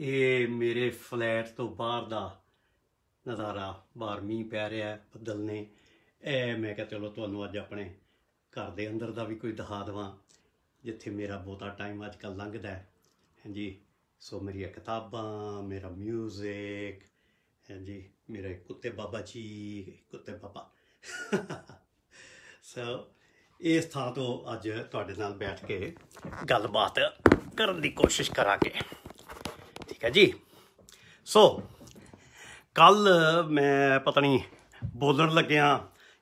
ਇਹ ਮੇਰੇ ਫਲੈਟ ਤੋਂ ਬਾਹਰ ਦਾ ਨਜ਼ਾਰਾ ਬਾਹਰ ਮੀਂਹ ਪੈ ਰਿਹਾ ਹੈ ਬੱਦਲ ਨੇ ਐ ਮੈਂ ਕਿਹਾ ਚਲੋ ਤੁਹਾਨੂੰ ਅੱਜ ਆਪਣੇ ਘਰ ਦੇ ਅੰਦਰ ਦਾ ਵੀ ਕੋਈ ਦਿਖਾ ਦਵਾਂ ਜਿੱਥੇ ਮੇਰਾ ਬਹੁਤਾ ਟਾਈਮ ਅੱਜ ਕੱਲ ਲੰਘਦਾ ਹੈ ਹਾਂਜੀ ਸੋ ਮੇਰੀਆਂ ਕਿਤਾਬਾਂ ਮੇਰਾ 뮤직 ਹਾਂਜੀ ਮੇਰੇ ਕੁੱਤੇ ਬਾਬਾ ਜੀ ਕੁੱਤੇ ਬਾਬਾ ਸੋ ਇਸ ਥਾਂ ਤੋਂ ਅੱਜ ਤੁਹਾਡੇ ਨਾਲ ਬੈਠ ਕੇ ਗੱਲਬਾਤ ਕਰਨ ਦੀ ਕੋਸ਼ਿਸ਼ ਕਰਾਂਗੇ ਠੀਕ ਹੈ ਜੀ ਸੋ ਕੱਲ ਮੈਂ ਪਤਾ ਨਹੀਂ ਬੋਲਣ ਲੱਗਿਆ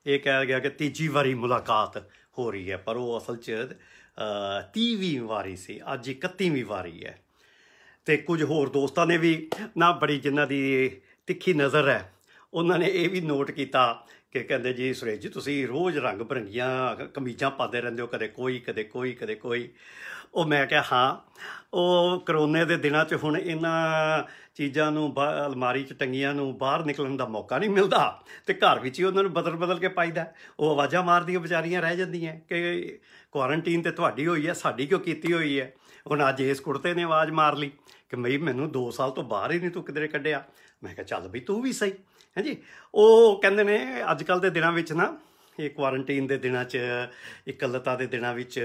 ਇਹ ਕਹਿ ਗਿਆ ਕਿ ਤੀਜੀ ਵਾਰੀ ਮੁਲਾਕਾਤ ਹੋ ਰਹੀ ਹੈ ਪਰ ਉਹ ਅਸਲ 'ਚ 30ਵੀਂ ਵਾਰੀ ਸੀ ਅੱਜ 31ਵੀਂ ਵਾਰੀ ਹੈ ਤੇ ਕੁਝ ਹੋਰ ਦੋਸਤਾਂ ਨੇ ਵੀ ਨਾ ਬੜੀ ਜਿਨ੍ਹਾਂ ਦੀ ਤਿੱਖੀ ਨਜ਼ਰ ਹੈ ਉਹਨਾਂ ਨੇ ਇਹ ਵੀ ਨੋਟ ਕੀਤਾ ਕਿ ਕਹਿੰਦੇ ਜੀ ਸੁਰੇਸ਼ ਜੀ ਤੁਸੀਂ ਰੋਜ਼ ਰੰਗ ਬਰੰਗੀਆਂ ਕਮੀਜ਼ਾਂ ਪਾਦੇ ਰਹਿੰਦੇ ਹੋ ਕਦੇ ਕੋਈ ਕਦੇ ਕੋਈ ਕਦੇ ਕੋਈ ਉਹ ਮੈਂ ਕਿਹਾ ਹਾਂ ਉਹ ਕਰੋਨੇ ਦੇ ਦਿਨਾਂ 'ਚ ਹੁਣ ਇਹਨਾਂ ਚੀਜ਼ਾਂ ਨੂੰ ਅਲਮਾਰੀ 'ਚ ਟੰਗੀਆਂ ਨੂੰ ਬਾਹਰ ਨਿਕਲਣ ਦਾ ਮੌਕਾ ਨਹੀਂ ਮਿਲਦਾ ਤੇ ਘਰ ਵਿੱਚ ਹੀ ਉਹਨਾਂ ਨੂੰ ਬਦਲ-ਬਦਲ ਕੇ ਪਾਈਦਾ ਉਹ ਆਵਾਜ਼ਾਂ ਮਾਰਦੀਆਂ ਵਿਚਾਰੀਆਂ ਰਹਿ ਜਾਂਦੀਆਂ ਕਿ ਕੁਆਰੰਟਾਈਨ ਤੇ ਤੁਹਾਡੀ ਹੋਈ ਹੈ ਸਾਡੀ ਕਿਉਂ ਕੀਤੀ ਹੋਈ ਹੈ ਉਹਨਾਂ ਅੱਜ ਇਸ ਕੁੜਤੇ ਨੇ ਆਵਾਜ਼ ਮਾਰ ਲਈ ਕਿ ਮਈ ਮੈਨੂੰ 2 ਸਾਲ ਤੋਂ ਬਾਹਰ ਹੀ ਨਹੀਂ ਤੂੰ ਕਿਧਰੇ ਕੱਢਿਆ ਮੈਂ ਕਿਹਾ ਚੱਲ ਵੀ ਤੂੰ ਵੀ ਸਹੀ ਹਾਂਜੀ ਉਹ ਕਹਿੰਦੇ ਨੇ ਅੱਜ ਕੱਲ ਦੇ ਦਿਨਾਂ ਵਿੱਚ ਨਾ ਇਹ ਕੁਆਰੰਟਾਈਨ ਦੇ ਦਿਨਾਂ 'ਚ ਇਕੱਲਤਾ ਦੇ ਦਿਨਾਂ ਵਿੱਚ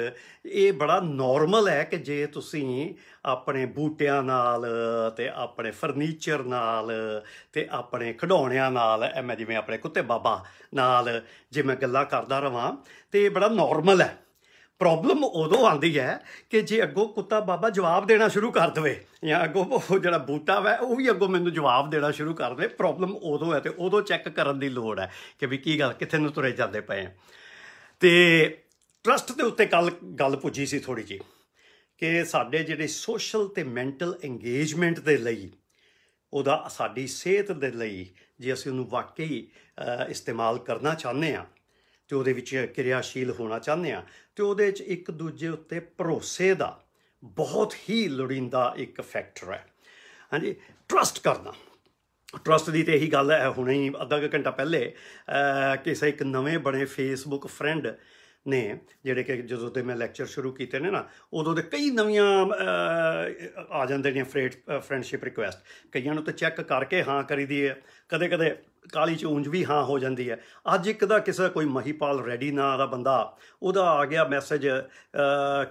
ਇਹ ਬੜਾ ਨਾਰਮਲ ਹੈ ਕਿ ਜੇ ਤੁਸੀਂ ਆਪਣੇ ਬੂਟਿਆਂ ਨਾਲ ਤੇ ਆਪਣੇ ਫਰਨੀਚਰ ਨਾਲ ਤੇ ਆਪਣੇ ਖਡੌਣਿਆਂ ਨਾਲ ਐ ਮੈਂ ਜਿਵੇਂ ਆਪਣੇ ਕੁੱਤੇ ਬਾਬਾ ਨਾਲ ਜਿਵੇਂ ਗੱਲਾਂ ਕਰਦਾ ਰਵਾਂ ਤੇ ਇਹ ਬੜਾ ਨਾਰਮਲ ਹੈ ਪ੍ਰੋਬਲਮ ਉਦੋਂ ਆਉਂਦੀ ਹੈ ਕਿ ਜੇ ਅੱਗੋਂ ਕੁੱਤਾ ਬਾਬਾ ਜਵਾਬ ਦੇਣਾ ਸ਼ੁਰੂ ਕਰ ਦਵੇ ਜਾਂ ਅੱਗੋਂ ਉਹ ਜਿਹੜਾ ਬੂਟਾ ਵੈ ਉਹ ਵੀ ਅੱਗੋਂ ਮੈਨੂੰ ਜਵਾਬ ਦੇਣਾ ਸ਼ੁਰੂ ਕਰ ਦੇ ਪ੍ਰੋਬਲਮ ਉਦੋਂ ਹੈ ਤੇ ਉਦੋਂ ਚੈੱਕ ਕਰਨ ਦੀ ਲੋੜ ਹੈ ਕਿ ਵੀ ਕੀ ਗੱਲ ਕਿੱਥੇ ਨੂੰ ਤੁਰੇ ਜਾਂਦੇ ਪਏ ਆ ਤੇ ਟਰਸਟ ਦੇ ਉੱਤੇ ਕੱਲ ਗੱਲ ਪੁੱਜੀ ਸੀ ਥੋੜੀ ਜੀ ਕਿ ਸਾਡੇ ਜਿਹੜੇ ਸੋਸ਼ਲ ਤੇ ਮੈਂਟਲ ਇੰਗੇਜਮੈਂਟ ਦੇ ਲਈ ਉਹਦਾ ਸਾਡੀ ਸਿਹਤ ਦੇ ਲਈ ਜੇ ਅਸੀਂ ਉਹਨੂੰ ਵਾਕਈ ਇਸਤੇਮਾਲ ਕਰਨਾ ਚਾਹੁੰਦੇ ਆ ਤੇ ਉਹਦੇ ਵਿੱਚ ਕਿਰਿਆਸ਼ੀਲ ਹੋਣਾ ਚਾਹੁੰਦੇ ਆ ਤੇ ਉਹਦੇ ਵਿੱਚ ਇੱਕ ਦੂਜੇ ਉੱਤੇ ਭਰੋਸੇ ਦਾ ਬਹੁਤ ਹੀ ਲੋੜੀਂਦਾ ਇੱਕ ਫੈਕਟਰ ਹੈ ਹਾਂਜੀ ਟਰਸਟ ਕਰਨਾ ਟਰਸਟ ਦੀ ਤੇ ਇਹੀ ਗੱਲ ਹੈ ਹੁਣੇ ਹੀ ਅੱਧਾ ਘੰਟਾ ਪਹਿਲੇ ਕਿਸੇ ਇੱਕ ਨਵੇਂ ਬਣੇ ਫੇਸਬੁੱਕ ਫਰੈਂਡ ਨੇ ਜਿਹੜੇ ਕਿ ਜਦੋਂ ਤੇ ਮੈਂ ਲੈਕਚਰ ਸ਼ੁਰੂ ਕੀਤੇ ਨੇ ਨਾ ਉਦੋਂ ਦੇ ਕਈ ਨਵੀਆਂ ਆ ਜਾਂਦੇ ਨੇ ਫਰੇਟ ਫਰੈਂਡਸ਼ਿਪ ਰਿਕੁਐਸਟ ਕਈਆਂ ਨੂੰ ਤਾਂ ਚੈੱਕ ਕਰਕੇ ਹਾਂ ਕਰੀਦੀ ਹੈ ਕਦੇ ਕਦੇ ਕਾਲੀ ਉਂਝ ਵੀ ਹਾਂ ਹੋ ਜਾਂਦੀ ਹੈ ਅੱਜ ਇੱਕ ਦਾ ਕਿਸੇ ਕੋਈ ਮਹੀਪਾਲ ਰੈਡੀ ਨਾਂ ਦਾ ਬੰਦਾ ਉਹਦਾ ਆ ਗਿਆ ਮੈਸੇਜ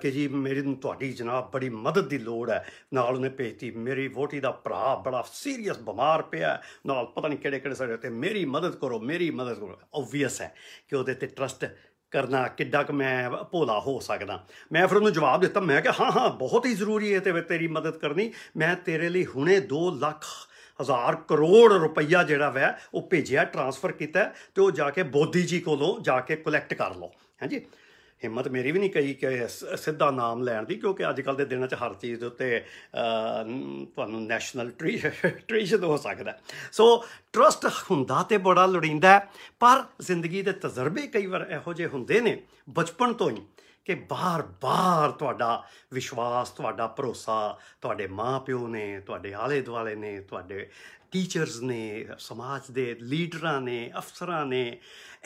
ਕਿ ਜੀ ਮੇਰੀ ਤੁਹਾਡੀ ਜਨਾਬ ਬੜੀ ਮਦਦ ਦੀ ਲੋੜ ਹੈ ਨਾਲ ਉਹਨੇ ਭੇਜਤੀ ਮੇਰੀ ਵੋਟੀ ਦਾ ਭਰਾ ਬੜਾ ਸੀਰੀਅਸ ਬਿਮਾਰ ਪਿਆ ਨਾਲ ਪਤਾ ਨਹੀਂ ਕਿਹੜੇ ਕਿਹੜੇ ਸਾਰੇ ਤੇ ਮੇਰੀ ਮਦਦ ਕਰੋ ਮੇਰੀ ਮਦਦ ਕਰੋ ਆਬਵੀਅਸ ਹੈ ਕਿ ਉਹਦੇ ਤੇ ਟਰਸਟ ਕਰਨਾ ਕਿੱਡਾ ਕਿ ਮੈਂ ਭੋਲਾ ਹੋ ਸਕਦਾ ਮੈਂ ਫਿਰ ਉਹਨੂੰ ਜਵਾਬ ਦਿੱਤਾ ਮੈਂ ਕਿ ਹਾਂ ਹਾਂ ਬਹੁਤ ਹੀ ਜ਼ਰੂਰੀ ਹੈ ਤੇ ਤੇਰੀ ਮਦਦ ਕਰਨੀ ਮੈਂ ਤੇਰੇ ਲਈ ਹੁਣੇ 2 ਲੱਖ ਹਜ਼ਾਰ ਕਰੋੜ ਰੁਪਈਆ ਜਿਹੜਾ ਵੈ ਉਹ ਭੇਜਿਆ ਟ੍ਰਾਂਸਫਰ ਕੀਤਾ ਤੇ ਉਹ ਜਾ ਕੇ ਬੋਧੀ ਜੀ ਕੋਲੋਂ ਜਾ ਕੇ ਕਲੈਕਟ ਕਰ ਲਓ ਹਾਂਜੀ ਹਿੰਮਤ ਮੇਰੀ ਵੀ ਨਹੀਂ ਕਹੀ ਕਿ ਸਿੱਧਾ ਨਾਮ ਲੈਣ ਦੀ ਕਿਉਂਕਿ ਅੱਜ ਕੱਲ ਦੇ ਦਿਨਾਂ 'ਚ ਹਰ ਚੀਜ਼ ਦੇ ਉੱਤੇ ਤੁਹਾਨੂੰ ਨੈਸ਼ਨਲ ਟ੍ਰੀਸ਼ਨ ਹੋ ਸਕਦਾ ਸੋ ਟਰਸਟ ਹੁੰਦਾ ਤੇ ਬੜਾ ਲੋੜੀਂਦਾ ਪਰ ਜ਼ਿੰਦਗੀ ਦੇ ਤਜਰਬੇ ਕਈ ਵਾਰ ਇਹੋ ਜਿਹੇ ਹੁੰਦੇ ਨੇ ਬਚਪਨ ਤੋਂ ਹੀ ਕਿ ਬਾਰ-ਬਾਰ ਤੁਹਾਡਾ ਵਿਸ਼ਵਾਸ ਤੁਹਾਡਾ ਭਰੋਸਾ ਤੁਹਾਡੇ ਮਾਪਿਓ ਨੇ ਤੁਹਾਡੇ ਆਲੇ ਦੁਆਲੇ ਨੇ ਤੁਹਾਡੇ ਟੀਚਰਸ ਨੇ ਸਮਾਜ ਦੇ ਲੀਡਰਾਂ ਨੇ ਅਫਸਰਾਂ ਨੇ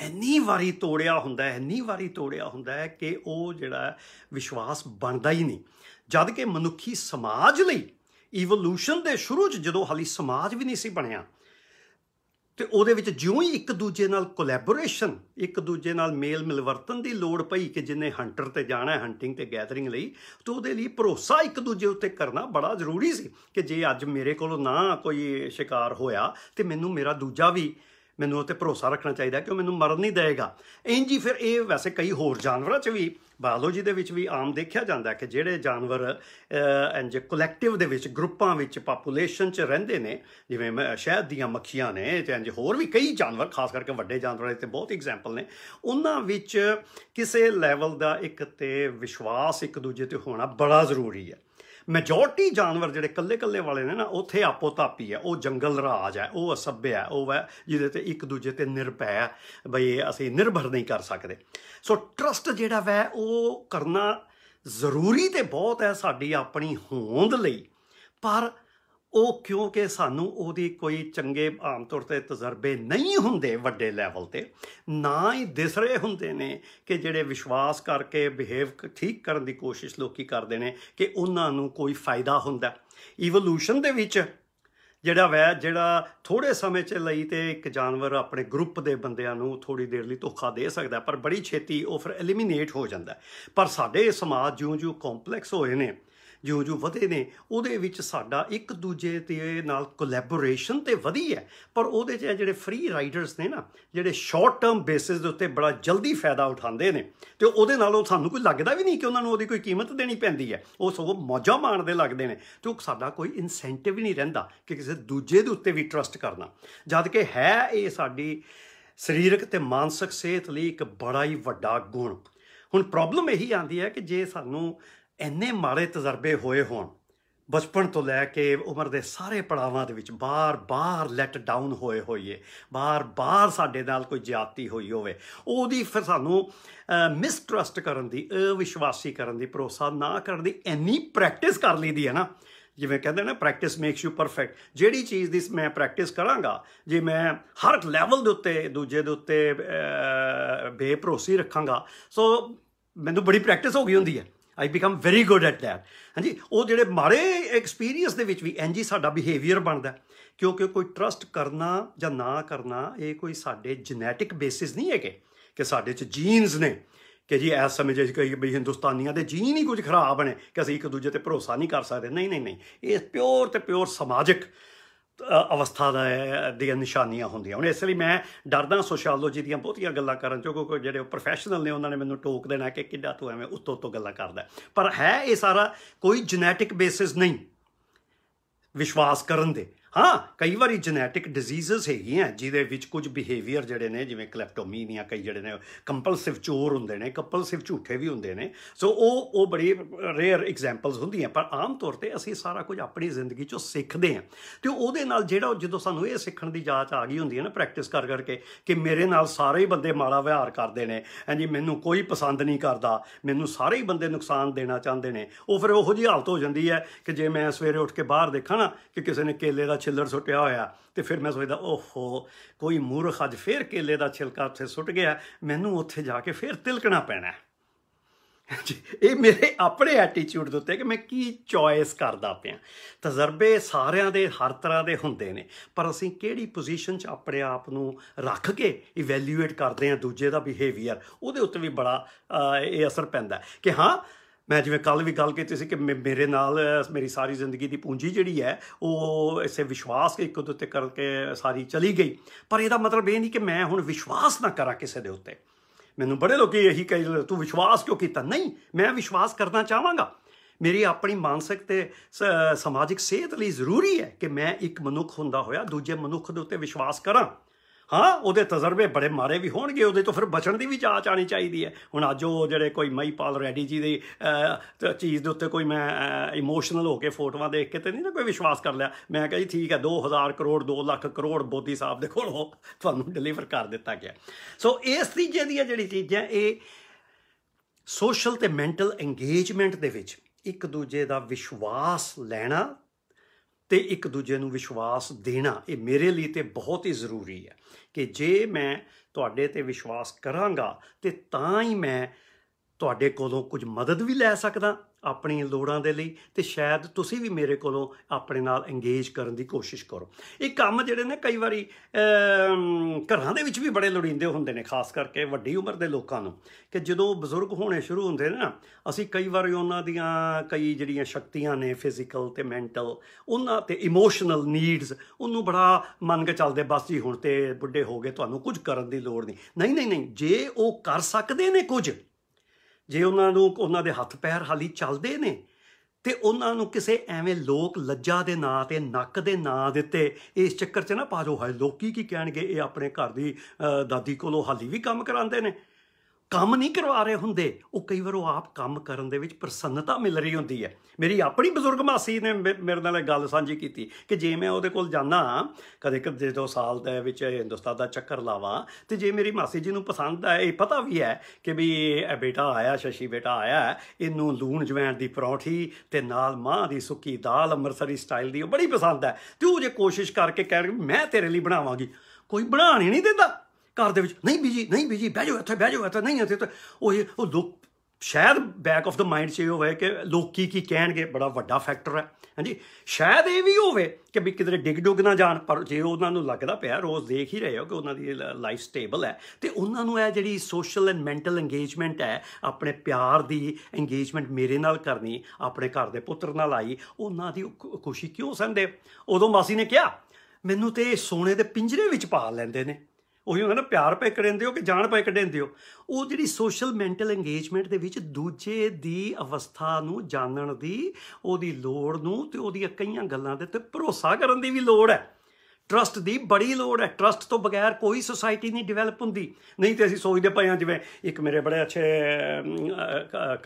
ਇੰਨੀ ਵਾਰੀ ਤੋੜਿਆ ਹੁੰਦਾ ਹੈ ਇੰਨੀ ਵਾਰੀ ਤੋੜਿਆ ਹੁੰਦਾ ਹੈ ਕਿ ਉਹ ਜਿਹੜਾ ਵਿਸ਼ਵਾਸ ਬਣਦਾ ਹੀ ਨਹੀਂ ਜਦ ਕਿ ਮਨੁੱਖੀ ਸਮਾਜ ਲਈ ਇਵੋਲੂਸ਼ਨ ਦੇ ਸ਼ੁਰੂ 'ਚ ਜਦੋਂ ਹਾਲੀ ਸਮਾਜ ਵੀ ਨਹੀਂ ਸੀ ਬਣਿਆ ਤੇ ਉਹਦੇ ਵਿੱਚ ਜਿਉਂ ਹੀ ਇੱਕ ਦੂਜੇ ਨਾਲ ਕੋਲੈਬੋਰੇਸ਼ਨ ਇੱਕ ਦੂਜੇ ਨਾਲ ਮੇਲ ਮਿਲਵਰਤਨ ਦੀ ਲੋੜ ਪਈ ਕਿ ਜਿੰਨੇ ਹੰਟਰ ਤੇ ਜਾਣਾ ਹੈ ਹੰਟਿੰਗ ਤੇ ਗੈਦਰਿੰਗ ਲਈ ਤੋਂ ਉਹਦੇ ਲਈ ਭਰੋਸਾ ਇੱਕ ਦੂਜੇ ਉੱਤੇ ਕਰਨਾ ਬੜਾ ਜ਼ਰੂਰੀ ਸੀ ਕਿ ਜੇ ਅੱਜ ਮੇਰੇ ਕੋਲੋਂ ਨਾ ਕੋਈ ਸ਼ਿਕਾਰ ਹੋਇਆ ਤੇ ਮੈਨੂੰ ਮੇਰਾ ਦੂਜਾ ਵੀ ਮੈਨੂੰ ਉਹ ਤੇ ਭਰੋਸਾ ਰੱਖਣਾ ਚਾਹੀਦਾ ਕਿ ਉਹ ਮੈਨੂੰ ਮਰਨ ਨਹੀਂ ਦੇਵੇਗਾ ਇੰਜ ਹੀ ਫਿਰ ਇਹ ਵੈਸੇ ਕਈ ਹੋਰ ਜਾਨਵਰਾਂ 'ਚ ਵੀ ਬਾਇਓਲੋਜੀ ਦੇ ਵਿੱਚ ਵੀ ਆਮ ਦੇਖਿਆ ਜਾਂਦਾ ਕਿ ਜਿਹੜੇ ਜਾਨਵਰ ਇੰਜ ਕਲੈਕਟਿਵ ਦੇ ਵਿੱਚ ਗਰੁੱਪਾਂ ਵਿੱਚ ਪਾਪੂਲੇਸ਼ਨ 'ਚ ਰਹਿੰਦੇ ਨੇ ਜਿਵੇਂ ਸ਼ਹਿਦ ਦੀਆਂ ਮੱਖੀਆਂ ਨੇ ਤੇ ਇੰਜ ਹੋਰ ਵੀ ਕਈ ਜਾਨਵਰ ਖਾਸ ਕਰਕੇ ਵੱਡੇ ਜਾਨਵਰਾਂ ਦੇ ਬਹੁਤ ਐਗਜ਼ਾਮਪਲ ਨੇ ਉਹਨਾਂ ਵਿੱਚ ਕਿਸੇ ਲੈਵਲ ਦਾ ਇੱਕ ਤੇ ਵਿਸ਼ਵਾਸ ਇੱਕ ਦੂਜੇ ਤੇ ਹੋਣਾ ਬੜਾ ਜ਼ਰੂਰੀ ਹੈ ਮੈਜੋਰਟੀ ਜਾਨਵਰ ਜਿਹੜੇ ਕੱਲੇ-ਕੱਲੇ ਵਾਲੇ ਨੇ ਨਾ ਉੱਥੇ ਆਪੋ ਤਾਪੀ ਹੈ ਉਹ ਜੰਗਲ ਰਾਜ ਹੈ ਉਹ ਅਸਭਿਆ ਹੈ ਉਹ ਹੈ ਜਿਹਦੇ ਤੇ ਇੱਕ ਦੂਜੇ ਤੇ ਨਿਰਭੈ ਹੈ ਬਈ ਅਸੀਂ ਨਿਰਭਰ ਨਹੀਂ ਕਰ ਸਕਦੇ ਸੋ ਟਰਸਟ ਜਿਹੜਾ ਵੈ ਉਹ ਕਰਨਾ ਜ਼ਰੂਰੀ ਤੇ ਬਹੁਤ ਹੈ ਸਾਡੀ ਆਪਣੀ ਹੋਂਦ ਲਈ ਪਰ ਉਹ ਕਿਉਂਕਿ ਸਾਨੂੰ ਉਹਦੀ ਕੋਈ ਚੰਗੇ ਆਮ ਤੌਰ ਤੇ ਤਜਰਬੇ ਨਹੀਂ ਹੁੰਦੇ ਵੱਡੇ ਲੈਵਲ ਤੇ ਨਾ ਹੀ ਦਿਸ ਰਹੇ ਹੁੰਦੇ ਨੇ ਕਿ ਜਿਹੜੇ ਵਿਸ਼ਵਾਸ ਕਰਕੇ ਬਿਹੇਵ ਠੀਕ ਕਰਨ ਦੀ ਕੋਸ਼ਿਸ਼ ਲੋਕੀ ਕਰਦੇ ਨੇ ਕਿ ਉਹਨਾਂ ਨੂੰ ਕੋਈ ਫਾਇਦਾ ਹੁੰਦਾ ਇਵੋਲੂਸ਼ਨ ਦੇ ਵਿੱਚ ਜਿਹੜਾ ਵੈ ਜਿਹੜਾ ਥੋੜੇ ਸਮੇਂ 'ਚ ਲਈ ਤੇ ਇੱਕ ਜਾਨਵਰ ਆਪਣੇ ਗਰੁੱਪ ਦੇ ਬੰਦਿਆਂ ਨੂੰ ਥੋੜੀ ਦੇਰ ਲਈ ਧੋਖਾ ਦੇ ਸਕਦਾ ਪਰ ਬੜੀ ਛੇਤੀ ਉਹ ਫਿਰ ਐਲੀਮੀਨੇਟ ਹੋ ਜਾਂਦਾ ਪਰ ਸਾਡੇ ਸਮਾਜ ਜਿਉਂ-ਜਿਉਂ ਕੰਪਲੈਕਸ ਹੋਏ ਨੇ ਜੋ ਜੋ ਵਧੇ ਨੇ ਉਹਦੇ ਵਿੱਚ ਸਾਡਾ ਇੱਕ ਦੂਜੇ ਤੇ ਨਾਲ ਕੋਲੈਬੋਰੇਸ਼ਨ ਤੇ ਵਧੀ ਹੈ ਪਰ ਉਹਦੇ 'ਚ ਜਿਹੜੇ ਫ੍ਰੀ ਰਾਈਡਰਸ ਨੇ ਨਾ ਜਿਹੜੇ ਸ਼ਾਰਟ ਟਰਮ ਬੇਸਿਸ ਦੇ ਉੱਤੇ ਬੜਾ ਜਲਦੀ ਫਾਇਦਾ ਉਠਾਉਂਦੇ ਨੇ ਤੇ ਉਹਦੇ ਨਾਲੋਂ ਸਾਨੂੰ ਕੋਈ ਲੱਗਦਾ ਵੀ ਨਹੀਂ ਕਿ ਉਹਨਾਂ ਨੂੰ ਉਹਦੀ ਕੋਈ ਕੀਮਤ ਦੇਣੀ ਪੈਂਦੀ ਹੈ ਉਹ ਸਗੋਂ ਮੌਜਾਂ ਮਾਣਦੇ ਲੱਗਦੇ ਨੇ ਤੇ ਉਹ ਸਾਡਾ ਕੋਈ ਇਨਸੈਂਟਿਵ ਨਹੀਂ ਰਹਿੰਦਾ ਕਿ ਕਿਸੇ ਦੂਜੇ ਦੇ ਉੱਤੇ ਵੀ ਟਰਸਟ ਕਰਨਾ ਜਦ ਕਿ ਹੈ ਇਹ ਸਾਡੀ ਸਰੀਰਕ ਤੇ ਮਾਨਸਿਕ ਸਿਹਤ ਲਈ ਇੱਕ ਬੜਾ ਹੀ ਵੱਡਾ ਗੁਣ ਹੁਣ ਪ੍ਰੋਬਲਮ ਇਹੀ ਆਂਦੀ ਹੈ ਕਿ ਜੇ ਸਾਨੂੰ ਇੰਨੇ ਮਾੜੇ ਤਜਰਬੇ ਹੋਏ ਹੋਣ ਬਚਪਨ ਤੋਂ ਲੈ ਕੇ ਉਮਰ ਦੇ ਸਾਰੇ ਪੜਾਵਾਂ ਦੇ ਵਿੱਚ ਬਾਰ-ਬਾਰ ਲੈਟ ਡਾਊਨ ਹੋਏ ਹੋਈਏ ਬਾਰ-ਬਾਰ ਸਾਡੇ ਨਾਲ ਕੋਈ ਜ਼ਿਆਦਤੀ ਹੋਈ ਹੋਵੇ ਉਹਦੀ ਫਿਰ ਸਾਨੂੰ ਮਿਸਟਰਸਟ ਕਰਨ ਦੀ ਅਵਿਸ਼ਵਾਸੀ ਕਰਨ ਦੀ ਭਰੋਸਾ ਨਾ ਕਰਨ ਦੀ ਇੰਨੀ ਪ੍ਰੈਕਟਿਸ ਕਰ ਲਈਦੀ ਹੈ ਨਾ ਜਿਵੇਂ ਕਹਿੰਦੇ ਨੇ ਪ੍ਰੈਕਟਿਸ ਮੇਕਸ ਯੂ ਪਰਫੈਕਟ ਜਿਹੜੀ ਚੀਜ਼ ਦੀ ਮੈਂ ਪ੍ਰੈਕਟਿਸ ਕਰਾਂਗਾ ਜੇ ਮੈਂ ਹਰ ਲੈਵਲ ਦੇ ਉੱਤੇ ਦੂਜੇ ਦੇ ਉੱਤੇ ਬੇਪਰੋਸੀ ਰੱਖਾਂਗਾ ਸੋ ਮੈਨੂੰ ਬੜੀ ਪ੍ਰੈਕਟਿਸ ਹੋ ਗਈ ਹੁੰਦੀ ਹੈ I become very good at that ਹਾਂਜੀ ਉਹ ਜਿਹੜੇ ਮਾਰੇ ਐਕਸਪੀਰੀਅੰਸ ਦੇ ਵਿੱਚ ਵੀ ਇੰਜ ਹੀ ਸਾਡਾ ਬਿਹੇਵੀਅਰ ਬਣਦਾ ਕਿਉਂਕਿ ਕੋਈ ਟਰਸਟ ਕਰਨਾ ਜਾਂ ਨਾ ਕਰਨਾ ਇਹ ਕੋਈ ਸਾਡੇ ਜੈਨੇਟਿਕ ਬੇਸਿਸ ਨਹੀਂ ਹੈਗੇ ਕਿ ਸਾਡੇ 'ਚ ਜੀਨਸ ਨੇ ਕਿ ਜੀ ਐਸ ਸਮੇਂ ਜੇ ਕਈ ਵੀ ਹਿੰਦੁਸਤਾਨੀਆਂ ਦੇ ਜੀਨ ਹੀ ਕੁਝ ਖਰਾਬ ਨੇ ਕਿ ਅਸੀਂ ਇੱਕ ਦੂਜੇ ਤੇ ਭਰੋਸਾ ਨਹੀਂ ਕਰ ਸਕਦੇ ਨਹੀਂ ਨਹੀਂ ਨਹੀਂ ਇਹ ਪਿਓਰ ਤੇ ਪਿਓਰ ਸਮਾਜਿਕ ਅਵਸਥਾ ਦਾ ਦੀਆਂ ਨਿਸ਼ਾਨੀਆਂ ਹੁੰਦੀਆਂ ਹੁਣ ਇਸ ਲਈ ਮੈਂ ਡਰਦਾ ਸੋਸ਼ੀਓਲੋਜੀ ਦੀਆਂ ਬਹੁਤੀਆਂ ਗੱਲਾਂ ਕਰਨ ਚੋਂ ਕਿਉਂਕਿ ਜਿਹੜੇ ਪ੍ਰੋਫੈਸ਼ਨਲ ਨੇ ਉਹਨਾਂ ਨੇ ਮੈਨੂੰ ਟੋਕ ਦੇਣਾ ਕਿ ਕਿੱਡਾ ਤੂੰ ਐਵੇਂ ਉੱਤੋਂ ਤੋਂ ਗੱਲਾਂ ਕਰਦਾ ਪਰ ਹੈ ਇਹ ਸਾਰਾ ਕੋਈ ਜੈਨੇਟਿਕ ਬੇਸਿਸ ਨਹੀਂ ਵਿਸ਼ਵਾਸ ਕਰਨ ਦੇ ਹਾਂ ਕਈ ਵਾਰੀ ਜੈਨੇਟਿਕ ਡਿਜ਼ੀਜ਼ਸ ਹੈਗੀਆਂ ਜਿਹਦੇ ਵਿੱਚ ਕੁਝ ਬਿਹੇਵੀਅਰ ਜਿਹੜੇ ਨੇ ਜਿਵੇਂ ਕਲੈਪਟੋਮੀਨੀਆ ਕਈ ਜਿਹੜੇ ਨੇ ਕੰਪਲਸਿਵ ਚੋਰ ਹੁੰਦੇ ਨੇ ਕੰਪਲਸਿਵ ਝੂਠੇ ਵੀ ਹੁੰਦੇ ਨੇ ਸੋ ਉਹ ਉਹ ਬੜੀ ਰੇਅਰ ਐਗਜ਼ਾਮਪਲਸ ਹੁੰਦੀਆਂ ਪਰ ਆਮ ਤੌਰ ਤੇ ਅਸੀਂ ਸਾਰਾ ਕੁਝ ਆਪਣੀ ਜ਼ਿੰਦਗੀ ਚੋਂ ਸਿੱਖਦੇ ਹਾਂ ਤੇ ਉਹਦੇ ਨਾਲ ਜਿਹੜਾ ਜਦੋਂ ਸਾਨੂੰ ਇਹ ਸਿੱਖਣ ਦੀ ਜਾਂਚ ਆ ਗਈ ਹੁੰਦੀ ਹੈ ਨਾ ਪ੍ਰੈਕਟਿਸ ਕਰ ਕਰਕੇ ਕਿ ਮੇਰੇ ਨਾਲ ਸਾਰੇ ਹੀ ਬੰਦੇ ਮਾੜਾ ਵਿਹਾਰ ਕਰਦੇ ਨੇ ਹਾਂਜੀ ਮੈਨੂੰ ਕੋਈ ਪਸੰਦ ਨਹੀਂ ਕਰਦਾ ਮੈਨੂੰ ਸਾਰੇ ਹੀ ਬੰਦੇ ਨੁਕਸਾਨ ਦੇਣਾ ਚਾਹੁੰਦੇ ਨੇ ਉਹ ਫਿਰ ਉਹੋ ਜੀ ਹਾਲਤ ਹੋ ਜਾਂਦੀ ਹੈ ਕਿ ਜੇ ਮੈਂ ਸਵੇਰੇ ਉੱਠ ਕੇ ਬਾਹਰ ਦੇਖਾਂ ਨਾ ਕਿ ਕਿਸੇ ਨੇ ਕੇਲੇ ਦਾ ਛਿੱਲੜ ਸੁੱਟਿਆ ਹੋਇਆ ਤੇ ਫਿਰ ਮੈਂ ਸੋਚਦਾ ਓਹੋ ਕੋਈ ਮੂਰਖ ਅੱਜ ਫੇਰ ਕੇਲੇ ਦਾ ਛਿਲਕਾ ਉੱਥੇ ਸੁੱਟ ਗਿਆ ਮੈਨੂੰ ਉੱਥੇ ਜਾ ਕੇ ਫੇਰ ਤਿਲਕਣਾ ਪੈਣਾ ਇਹ ਮੇਰੇ ਆਪਣੇ ਐਟੀਟਿਊਡ ਦੇ ਉੱਤੇ ਕਿ ਮੈਂ ਕੀ ਚੋਇਸ ਕਰਦਾ ਪਿਆ ਤਜਰਬੇ ਸਾਰਿਆਂ ਦੇ ਹਰ ਤਰ੍ਹਾਂ ਦੇ ਹੁੰਦੇ ਨੇ ਪਰ ਅਸੀਂ ਕਿਹੜੀ ਪੋਜੀਸ਼ਨ 'ਚ ਆਪਣੇ ਆਪ ਨੂੰ ਰੱਖ ਕੇ ਇਵੈਲੂਏਟ ਕਰਦੇ ਹਾਂ ਦੂਜੇ ਦਾ ਬਿਹੇਵੀਅਰ ਉਹਦੇ ਉੱਤੇ ਵੀ ਬੜਾ ਇਹ ਅਸਰ ਪੈਂਦਾ ਕਿ ਹਾਂ ਮੈਂ ਜਿਵੇਂ ਕੱਲ ਵੀ ਗੱਲ ਕੀਤੀ ਸੀ ਕਿ ਮੇਰੇ ਨਾਲ ਮੇਰੀ ਸਾਰੀ ਜ਼ਿੰਦਗੀ ਦੀ ਪੂੰਜੀ ਜਿਹੜੀ ਹੈ ਉਹ ਇਸੇ ਵਿਸ਼ਵਾਸ ਇੱਕ ਉੱਤੇ ਕਰਕੇ ਸਾਰੀ ਚਲੀ ਗਈ ਪਰ ਇਹਦਾ ਮਤਲਬ ਇਹ ਨਹੀਂ ਕਿ ਮੈਂ ਹੁਣ ਵਿਸ਼ਵਾਸ ਨਾ ਕਰਾਂ ਕਿਸੇ ਦੇ ਉੱਤੇ ਮੈਨੂੰ ਬੜੇ ਲੋਕੀ ਇਹੀ ਕਹਿੰਦੇ ਤੂੰ ਵਿਸ਼ਵਾਸ ਕਿਉਂ ਕੀਤਾ ਨਹੀਂ ਮੈਂ ਵਿਸ਼ਵਾਸ ਕਰਨਾ ਚਾਹਾਂਗਾ ਮੇਰੀ ਆਪਣੀ ਮਾਨਸਿਕ ਤੇ ਸਮਾਜਿਕ ਸਿਹਤ ਲਈ ਜ਼ਰੂਰੀ ਹੈ ਕਿ ਮੈਂ ਇੱਕ ਮਨੁੱਖ ਹੁੰਦਾ ਹੋਇਆ ਦੂਜੇ ਮਨੁੱਖ ਦੇ ਉੱਤੇ ਵਿਸ਼ਵਾਸ ਕਰਾਂ ਹਾਂ ਉਹਦੇ ਤਜਰਬੇ ਬੜੇ ਮਾਰੇ ਵੀ ਹੋਣਗੇ ਉਹਦੇ ਤੋਂ ਫਿਰ ਬਚਣ ਦੀ ਵੀ ਜਾਂਚ ਆਣੀ ਚਾਹੀਦੀ ਹੈ ਹੁਣ ਅੱਜ ਉਹ ਜਿਹੜੇ ਕੋਈ ਮਈਪਾਲ ਰੈਡੀ ਜੀ ਦੀ ਚੀਜ਼ ਦੇ ਉੱਤੇ ਕੋਈ ਮੈਂ ਇਮੋਸ਼ਨਲ ਹੋ ਕੇ ਫੋਟੋਆਂ ਦੇਖ ਕੇ ਤੇ ਨਹੀਂ ਨਾ ਕੋਈ ਵਿਸ਼ਵਾਸ ਕਰ ਲਿਆ ਮੈਂ ਕਿਹਾ ਜੀ ਠੀਕ ਹੈ 2000 ਕਰੋੜ 2 ਲੱਖ ਕਰੋੜ ਬੋਦੀ ਸਾਹਿਬ ਦੇ ਕੋਲੋਂ ਤੁਹਾਨੂੰ ਡਿਲੀਵਰ ਕਰ ਦਿੱਤਾ ਗਿਆ ਸੋ ਇਸ ਤੀਜੇ ਦੀਆਂ ਜਿਹੜੀ ਚੀਜ਼ਾਂ ਇਹ ਸੋਸ਼ਲ ਤੇ ਮੈਂਟਲ ਇੰਗੇਜਮੈਂਟ ਦੇ ਵਿੱਚ ਇੱਕ ਦੂਜੇ ਦਾ ਵਿਸ਼ਵਾਸ ਲੈਣਾ ਤੇ ਇੱਕ ਦੂਜੇ ਨੂੰ ਵਿਸ਼ਵਾਸ ਦੇਣਾ ਇਹ ਮੇਰੇ ਲਈ ਤੇ ਬਹੁਤ ਹੀ ਜ਼ਰੂਰੀ ਹੈ ਕਿ ਜੇ ਮੈਂ ਤੁਹਾਡੇ ਤੇ ਵਿਸ਼ਵਾਸ ਕਰਾਂਗਾ ਤੇ ਤਾਂ ਹੀ ਮੈਂ ਤੁਹਾਡੇ ਕੋਲੋਂ ਕੁਝ ਮਦਦ ਵੀ ਲੈ ਸਕਦਾ ਆਪਣੀ ਲੋੜਾਂ ਦੇ ਲਈ ਤੇ ਸ਼ਾਇਦ ਤੁਸੀਂ ਵੀ ਮੇਰੇ ਕੋਲੋਂ ਆਪਣੇ ਨਾਲ ਇੰਗੇਜ ਕਰਨ ਦੀ ਕੋਸ਼ਿਸ਼ ਕਰੋ ਇਹ ਕੰਮ ਜਿਹੜੇ ਨੇ ਕਈ ਵਾਰੀ ਘਰਾਂ ਦੇ ਵਿੱਚ ਵੀ ਬੜੇ ਲੋੜੀਂਦੇ ਹੁੰਦੇ ਨੇ ਖਾਸ ਕਰਕੇ ਵੱਡੀ ਉਮਰ ਦੇ ਲੋਕਾਂ ਨੂੰ ਕਿ ਜਦੋਂ ਬਜ਼ੁਰਗ ਹੋਣੇ ਸ਼ੁਰੂ ਹੁੰਦੇ ਨੇ ਨਾ ਅਸੀਂ ਕਈ ਵਾਰੀ ਉਹਨਾਂ ਦੀਆਂ ਕਈ ਜਿਹੜੀਆਂ ਸ਼ਕਤੀਆਂ ਨੇ ਫਿਜ਼ੀਕਲ ਤੇ ਮੈਂਟਲ ਉਹਨਾਂ ਤੇ ਇਮੋਸ਼ਨਲ ਨੀਡਸ ਉਹਨੂੰ ਬੜਾ ਮੰਨ ਕੇ ਚੱਲਦੇ ਬਸ ਜੀ ਹੁਣ ਤੇ ਬੁੱਢੇ ਹੋ ਗਏ ਤੁਹਾਨੂੰ ਕੁਝ ਕਰਨ ਦੀ ਲੋੜ ਨਹੀਂ ਨਹੀਂ ਨਹੀਂ ਜੇ ਉਹ ਕਰ ਸਕਦੇ ਨੇ ਕੁਝ ਜੇ ਉਹਨਾਂ ਨੂੰ ਉਹਨਾਂ ਦੇ ਹੱਥ ਪੈਰ ਹਾਲੀ ਚੱਲਦੇ ਨੇ ਤੇ ਉਹਨਾਂ ਨੂੰ ਕਿਸੇ ਐਵੇਂ ਲੋਕ ਲੱਜਾ ਦੇ ਨਾਂ ਤੇ ਨੱਕ ਦੇ ਨਾਂ ਦਿੱਤੇ ਇਸ ਚੱਕਰ 'ਚ ਨਾ ਪਾਜੋ ਹਾਏ ਲੋਕੀ ਕੀ ਕਹਿਣਗੇ ਇਹ ਆਪਣੇ ਘਰ ਦੀ ਦਾਦੀ ਕੋਲੋਂ ਹਾਲੀ ਵੀ ਕੰਮ ਕਰਾਉਂਦੇ ਨੇ ਕੰਮ ਨਹੀਂ ਕਰਵਾ ਰਹੇ ਹੁੰਦੇ ਉਹ ਕਈ ਵਾਰ ਉਹ ਆਪ ਕੰਮ ਕਰਨ ਦੇ ਵਿੱਚ ਪ੍ਰਸੰਨਤਾ ਮਿਲ ਰਹੀ ਹੁੰਦੀ ਹੈ ਮੇਰੀ ਆਪਣੀ ਬਜ਼ੁਰਗ ਮਾਸੀ ਨੇ ਮੇਰੇ ਨਾਲ ਇਹ ਗੱਲ ਸਾਂਝੀ ਕੀਤੀ ਕਿ ਜੇ ਮੈਂ ਉਹਦੇ ਕੋਲ ਜਾਣਾ ਕਦੇ ਕਦੇ ਦੋ ਸਾਲ ਦੇ ਵਿੱਚ ਹਿੰਦੁਸਤਾਨ ਦਾ ਚੱਕਰ ਲਾਵਾਂ ਤੇ ਜੇ ਮੇਰੀ ਮਾਸੀ ਜੀ ਨੂੰ ਪਸੰਦ ਆ ਇਹ ਪਤਾ ਵੀ ਹੈ ਕਿ ਵੀ ਇਹ ਬੇਟਾ ਆਇਆ ਸ਼ਸ਼ੀ ਬੇਟਾ ਆਇਆ ਇਹਨੂੰ ਲੂਣ ਜਵੈਣ ਦੀ ਪਰੌਂਠੀ ਤੇ ਨਾਲ ਮਾਂ ਦੀ ਸੁੱਕੀ ਦਾਲ ਅੰਮ੍ਰਿਤਸਰੀ ਸਟਾਈਲ ਦੀ ਉਹ ਬੜੀ ਪਸੰਦ ਹੈ ਤੇ ਉਹ ਜੇ ਕੋਸ਼ਿਸ਼ ਕਰਕੇ ਕਹਿ ਮੈਂ ਤੇਰੇ ਲਈ ਬਣਾਵਾਂਗੀ ਕੋਈ ਬਣਾਣੀ ਨਹੀਂ ਦਿੰਦਾ ਘਰ ਦੇ ਵਿੱਚ ਨਹੀਂ ਬੀਜੀ ਨਹੀਂ ਬੀਜੀ ਬਹਿ ਜਾਓ ਇੱਥੇ ਬਹਿ ਜਾਓ ਇੱਥੇ ਨਹੀਂ ਇੱਥੇ ਉਹ ਇਹ ਉਹ ਲੋਕ ਸ਼ਾਇਦ ਬੈਕ ਆਫ ਦਾ ਮਾਈਂਡ 'ਚ ਹੋਵੇ ਕਿ ਲੋਕ ਕੀ ਕੀ ਕਹਿਣਗੇ ਬੜਾ ਵੱਡਾ ਫੈਕਟਰ ਹੈ ਹਾਂਜੀ ਸ਼ਾਇਦ ਇਹ ਵੀ ਹੋਵੇ ਕਿ ਵੀ ਕਿਧਰੇ ਡਿੱਗ ਡੁੱਗ ਨਾ ਜਾਣ ਪਰ ਜੇ ਉਹਨਾਂ ਨੂੰ ਲੱਗਦਾ ਪਿਆ ਰੋਜ਼ ਦੇਖ ਹੀ ਰਹੇ ਹੋ ਕਿ ਉਹਨਾਂ ਦੀ ਲਾਈਫ ਸਟੇਬਲ ਹੈ ਤੇ ਉਹਨਾਂ ਨੂੰ ਇਹ ਜਿਹੜੀ ਸੋਸ਼ਲ ਐਂਡ ਮੈਂਟਲ ਇੰਗੇਜਮੈਂਟ ਹੈ ਆਪਣੇ ਪਿਆਰ ਦੀ ਇੰਗੇਜਮੈਂਟ ਮੇਰੇ ਨਾਲ ਕਰਨੀ ਆਪਣੇ ਘਰ ਦੇ ਪੁੱਤਰ ਨਾਲ ਆਈ ਉਹਨਾਂ ਦੀ ਖੁਸ਼ੀ ਕਿਉਂ ਸੰਦੇ ਉਦੋਂ ਮਾਸੀ ਨੇ ਕਿਹਾ ਮੈਨੂੰ ਤੇ ਸੋਨੇ ਦੇ ਪਿੰਜਰੇ ਵਿੱਚ ਪਾ ਲੈਂਦੇ ਨੇ ਉਹੀ ਹੁੰਦਾ ਨਾ ਪਿਆਰ ਪੈ ਕਰਦੇ ਹੋ ਕਿ ਜਾਣ ਪੈ ਕਰਦੇ ਹੋ ਉਹ ਜਿਹੜੀ ਸੋਸ਼ਲ ਮੈਂਟਲ ਇੰਗੇਜਮੈਂਟ ਦੇ ਵਿੱਚ ਦੂਜੇ ਦੀ ਅਵਸਥਾ ਨੂੰ ਜਾਣਨ ਦੀ ਉਹਦੀ ਲੋੜ ਨੂੰ ਤੇ ਉਹਦੀਆਂ ਕਈਆਂ ਗੱਲਾਂ ਦੇ ਤੇ ਭਰੋਸਾ ਕਰਨ ਦੀ ਵੀ ਲੋੜ ਹੈ ਟਰਸਟ ਦੀ ਬੜੀ ਲੋੜ ਹੈ ਟਰਸਟ ਤੋਂ ਬਗੈਰ ਕੋਈ ਸੋਸਾਇਟੀ ਨਹੀਂ ਡਿਵੈਲਪ ਹੁੰਦੀ ਨਹੀਂ ਤੇ ਅਸੀਂ ਸੋਚਦੇ ਪਏ ਹਾਂ ਜਿਵੇਂ ਇੱਕ ਮੇਰੇ ਬੜੇ ਅੱਛੇ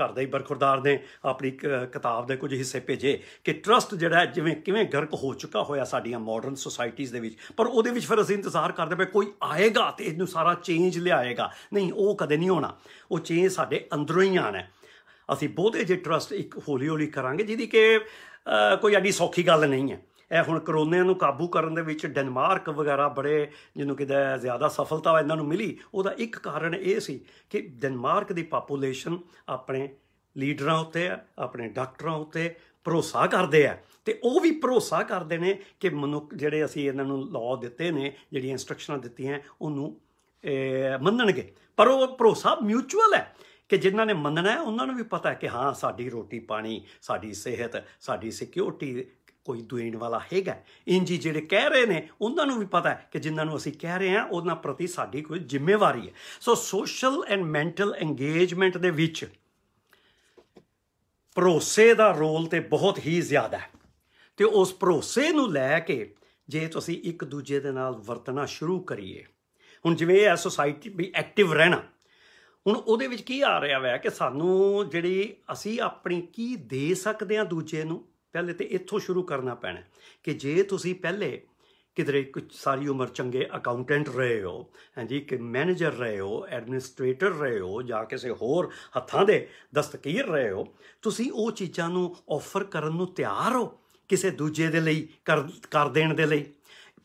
ਘਰ ਦੇ ਬਰਖੁਰਦਾਰ ਨੇ ਆਪਣੀ ਕਿਤਾਬ ਦੇ ਕੁਝ ਹਿੱਸੇ ਭੇਜੇ ਕਿ ਟਰਸਟ ਜਿਹੜਾ ਜਿਵੇਂ ਕਿਵੇਂ ਗਰਕ ਹੋ ਚੁੱਕਾ ਹੋਇਆ ਸਾਡੀਆਂ ਮਾਡਰਨ ਸੋਸਾਇਟੀਆਂ ਦੇ ਵਿੱਚ ਪਰ ਉਹਦੇ ਵਿੱਚ ਫਿਰ ਅਸੀਂ ਇੰਤਜ਼ਾਰ ਕਰਦੇ ਪਏ ਕੋਈ ਆਏਗਾ ਤੇ ਇਹਨੂੰ ਸਾਰਾ ਚੇਂਜ ਲਿਆਏਗਾ ਨਹੀਂ ਉਹ ਕਦੇ ਨਹੀਂ ਹੋਣਾ ਉਹ ਚੇਂਜ ਸਾਡੇ ਅੰਦਰੋਂ ਹੀ ਆਣਾ ਅਸੀਂ ਬਹੁਤੇ ਜੇ ਟਰਸਟ ਇੱਕ ਹੌਲੀ ਹੌਲੀ ਕਰਾਂਗੇ ਜਿਹਦੀ ਕਿ ਕੋਈ ਐਡੀ ਸੌਖੀ ਗੱਲ ਨਹੀਂ ਹੈ ਇਹ ਹੁਣ ਕਰੋਨੇ ਨੂੰ ਕਾਬੂ ਕਰਨ ਦੇ ਵਿੱਚ ਡੈਨਮਾਰਕ ਵਗੈਰਾ ਬੜੇ ਜਿਹਨੂੰ ਕਿਦਾ ਜ਼ਿਆਦਾ ਸਫਲਤਾ ਇਹਨਾਂ ਨੂੰ ਮਿਲੀ ਉਹਦਾ ਇੱਕ ਕਾਰਨ ਇਹ ਸੀ ਕਿ ਡੈਨਮਾਰਕ ਦੀ ਪਾਪੂਲੇਸ਼ਨ ਆਪਣੇ ਲੀਡਰਾਂ ਉੱਤੇ ਆਪਣੇ ਡਾਕਟਰਾਂ ਉੱਤੇ ਭਰੋਸਾ ਕਰਦੇ ਆ ਤੇ ਉਹ ਵੀ ਭਰੋਸਾ ਕਰਦੇ ਨੇ ਕਿ ਮਨੁੱਖ ਜਿਹੜੇ ਅਸੀਂ ਇਹਨਾਂ ਨੂੰ ਲਾਅ ਦਿੱਤੇ ਨੇ ਜਿਹੜੀਆਂ ਇਨਸਟਰਕਸ਼ਨਾਂ ਦਿੱਤੀਆਂ ਉਹਨੂੰ ਮੰਨਣਗੇ ਪਰ ਉਹ ਭਰੋਸਾ ਮਿਊਚੁਅਲ ਹੈ ਕਿ ਜਿਨ੍ਹਾਂ ਨੇ ਮੰਨਣਾ ਹੈ ਉਹਨਾਂ ਨੂੰ ਵੀ ਪਤਾ ਹੈ ਕਿ ਹਾਂ ਸਾਡੀ ਰੋਟੀ ਪਾਣੀ ਸਾਡੀ ਸਿਹਤ ਸਾਡੀ ਸਿਕਿਉਰਿਟੀ ਕੋਈ ਦੁਇਣ ਵਾਲਾ ਹੈਗਾ ਇੰਜੀ ਜਿਹੜੇ ਕਹਿ ਰਹੇ ਨੇ ਉਹਨਾਂ ਨੂੰ ਵੀ ਪਤਾ ਹੈ ਕਿ ਜਿਨ੍ਹਾਂ ਨੂੰ ਅਸੀਂ ਕਹਿ ਰਹੇ ਹਾਂ ਉਹਨਾਂ ਪ੍ਰਤੀ ਸਾਡੀ ਕੋਈ ਜ਼ਿੰਮੇਵਾਰੀ ਹੈ so social and mental engagement ਦੇ ਵਿੱਚ ਭਰੋਸੇ ਦਾ ਰੋਲ ਤੇ ਬਹੁਤ ਹੀ ਜ਼ਿਆਦਾ ਹੈ ਤੇ ਉਸ ਭਰੋਸੇ ਨੂੰ ਲੈ ਕੇ ਜੇ ਤੁਸੀਂ ਇੱਕ ਦੂਜੇ ਦੇ ਨਾਲ ਵਰਤਣਾ ਸ਼ੁਰੂ ਕਰੀਏ ਹੁਣ ਜਿਵੇਂ ਇਹ ਸੋਸਾਇਟੀ ਵੀ ਐਕਟਿਵ ਰਹਿਣਾ ਹੁਣ ਉਹਦੇ ਵਿੱਚ ਕੀ ਆ ਰਿਹਾ ਵੈ ਕਿ ਸਾਨੂੰ ਜਿਹੜੀ ਅਸੀਂ ਆਪਣੀ ਕੀ ਦੇ ਸਕਦੇ ਹਾਂ ਦੂਜੇ ਨੂੰ ਪਹਿਲੇ ਤੇ ਇੱਥੋਂ ਸ਼ੁਰੂ ਕਰਨਾ ਪੈਣਾ ਕਿ ਜੇ ਤੁਸੀਂ ਪਹਿਲੇ ਕਿਧਰੇ ਕੁਝ ਸਾਰੀ ਉਮਰ ਚੰਗੇ ਅਕਾਊਂਟੈਂਟ ਰਹੇ ਹੋ ਹਾਂਜੀ ਕਿ ਮੈਨੇਜਰ ਰਹੇ ਹੋ ਐਡਮਿਨਿਸਟ੍ਰੇਟਰ ਰਹੇ ਹੋ ਜਾਂ ਕਿਸੇ ਹੋਰ ਹੱਥਾਂ ਦੇ ਦਸਤਕੀਰ ਰਹੇ ਹੋ ਤੁਸੀਂ ਉਹ ਚੀਜ਼ਾਂ ਨੂੰ ਆਫਰ ਕਰਨ ਨੂੰ ਤਿਆਰ ਹੋ ਕਿਸੇ ਦੂਜੇ ਦੇ ਲਈ ਕਰ ਦੇਣ ਦੇ ਲਈ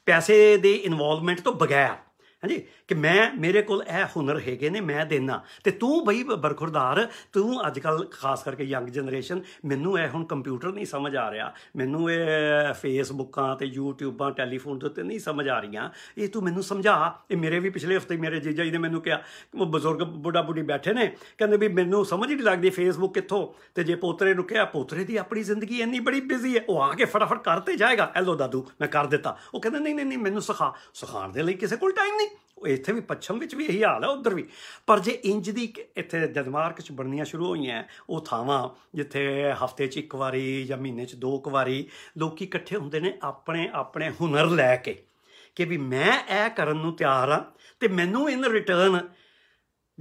ਪੈਸੇ ਦੇ ਇਨਵੋਲਵਮੈਂਟ ਤੋਂ ਬਗੈਰ ਹਾਂਜੀ ਕਿ ਮੈਂ ਮੇਰੇ ਕੋਲ ਇਹ ਹੁਨਰ ਹੈਗੇ ਨੇ ਮੈਂ ਦੇਣਾ ਤੇ ਤੂੰ ਬਈ ਬਰਖੁਰਦਾਰ ਤੂੰ ਅੱਜ ਕੱਲ ਖਾਸ ਕਰਕੇ ਯੰਗ ਜਨਰੇਸ਼ਨ ਮੈਨੂੰ ਇਹ ਹੁਣ ਕੰਪਿਊਟਰ ਨਹੀਂ ਸਮਝ ਆ ਰਿਹਾ ਮੈਨੂੰ ਇਹ ਫੇਸਬੁੱਕਾਂ ਤੇ ਯੂਟਿਊਬਾਂ ਟੈਲੀਫੋਨ ਦੇ ਉੱਤੇ ਨਹੀਂ ਸਮਝ ਆ ਰਹੀਆਂ ਇਹ ਤੂੰ ਮੈਨੂੰ ਸਮਝਾ ਇਹ ਮੇਰੇ ਵੀ ਪਿਛਲੇ ਹਫਤੇ ਮੇਰੇ ਜੀਜਾ ਜੀ ਨੇ ਮੈਨੂੰ ਕਿਹਾ ਉਹ ਬਜ਼ੁਰਗ ਬੁੱਢਾ ਬੁੱਢੀ ਬੈਠੇ ਨੇ ਕਹਿੰਦੇ ਵੀ ਮੈਨੂੰ ਸਮਝ ਹੀ ਨਹੀਂ ਲੱਗਦੀ ਫੇਸਬੁੱਕ ਕਿੱਥੋਂ ਤੇ ਜੇ ਪੋਤਰੇ ਨੂੰ ਕਿਹਾ ਪੋਤਰੇ ਦੀ ਆਪਣੀ ਜ਼ਿੰਦਗੀ ਇੰਨੀ ਬੜੀ ਬਿਜ਼ੀ ਹੈ ਉਹ ਆ ਕੇ ਫਟਾਫਟ ਕਰਤੇ ਜਾਏਗਾ ਐਲੋ ਦਾਦੂ ਮੈਂ ਕਰ ਦਿੱਤਾ ਉਹ ਕਹਿੰਦੇ ਨਹੀਂ ਨਹੀਂ ਨਹੀਂ ਮੈਨੂੰ ਸਿਖਾ ਸਿਖਾਉਣ ਦੇ ਲਈ ਕਿਸੇ ਕੋਲ ਟਾਈਮ ਨਹੀਂ ਇੱਥੇ ਵੀ ਪੱਛਮ ਵਿੱਚ ਵੀ ਇਹੀ ਹਾਲ ਹੈ ਉਧਰ ਵੀ ਪਰ ਜੇ ਇੰਜ ਦੀ ਇੱਥੇ ਜਦਮਾਰਕ 'ਚ ਬਣਨੀਆਂ ਸ਼ੁਰੂ ਹੋਈਆਂ ਉਹ ਥਾਵਾਂ ਜਿੱਥੇ ਹਫ਼ਤੇ 'ਚ ਇੱਕ ਵਾਰੀ ਜਾਂ ਮਹੀਨੇ 'ਚ ਦੋ ਵਾਰੀ ਲੋਕੀ ਇਕੱਠੇ ਹੁੰਦੇ ਨੇ ਆਪਣੇ ਆਪਣੇ ਹੁਨਰ ਲੈ ਕੇ ਕਿ ਵੀ ਮੈਂ ਇਹ ਕਰਨ ਨੂੰ ਤਿਆਰ ਆ ਤੇ ਮੈਨੂੰ ਇਨ ਰਿਟਰਨ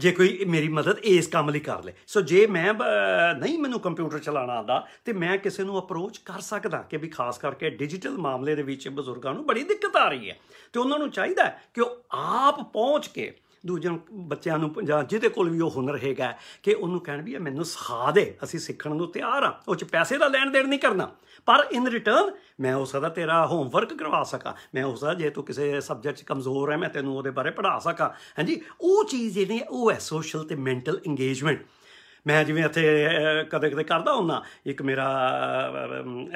ਜੇ ਕੋਈ ਮੇਰੀ ਮਦਦ ਇਸ ਕੰਮ ਲਈ ਕਰ ਲੇ ਸੋ ਜੇ ਮੈਂ ਨਹੀਂ ਮੈਨੂੰ ਕੰਪਿਊਟਰ ਚਲਾਉਣਾ ਆਉਂਦਾ ਤੇ ਮੈਂ ਕਿਸੇ ਨੂੰ ਅਪਰੋਚ ਕਰ ਸਕਦਾ ਕਿ ਵੀ ਖਾਸ ਕਰਕੇ ਡਿਜੀਟਲ ਮਾਮਲੇ ਦੇ ਵਿੱਚ ਬਜ਼ੁਰਗਾਂ ਨੂੰ ਬੜੀ ਦਿੱਕਤ ਆ ਰਹੀ ਹੈ ਤੇ ਉਹਨਾਂ ਨੂੰ ਚਾਹੀਦਾ ਕਿ ਉਹ ਆਪ ਪਹੁੰਚ ਕੇ ਦੂਜਿਆਂ ਬੱਚਿਆਂ ਨੂੰ ਜਾਂ ਜਿਹਦੇ ਕੋਲ ਵੀ ਉਹ ਹੁਨਰ ਹੈਗਾ ਕਿ ਉਹਨੂੰ ਕਹਿਣ ਵੀ ਇਹ ਮੈਨੂੰ ਸਿਖਾ ਦੇ ਅਸੀਂ ਸਿੱਖਣ ਨੂੰ ਤਿਆਰ ਆ ਉਹ ਚ ਪੈਸੇ ਦਾ ਲੈਣ ਦੇਣ ਨਹੀਂ ਕਰਨਾ ਪਰ ਇਨ ਰਿਟਰਨ ਮੈਂ ਉਸ ਦਾ ਤੇਰਾ ਹੋਮਵਰਕ ਕਰਵਾ ਸਕਾਂ ਮੈਂ ਉਸ ਦਾ ਜੇ ਤੂੰ ਕਿਸੇ ਸਬਜੈਕਟ 'ਚ ਕਮਜ਼ੋਰ ਹੈ ਮੈਂ ਤੈਨੂੰ ਉਹਦੇ ਬਾਰੇ ਪੜ੍ਹਾ ਸਕਾਂ ਹਾਂਜੀ ਉਹ ਚੀਜ਼ ਜਿਹੜੀ ਉਹ ਹੈ ਸੋਸ਼ਲ ਤੇ ਮੈਂਟਲ ਇੰਗੇਜਮੈਂਟ ਮੈਂ ਜਿਵੇਂ ਇੱਥੇ ਕਦੇ ਕਦੇ ਕਰਦਾ ਹੁੰਨਾ ਇੱਕ ਮੇਰਾ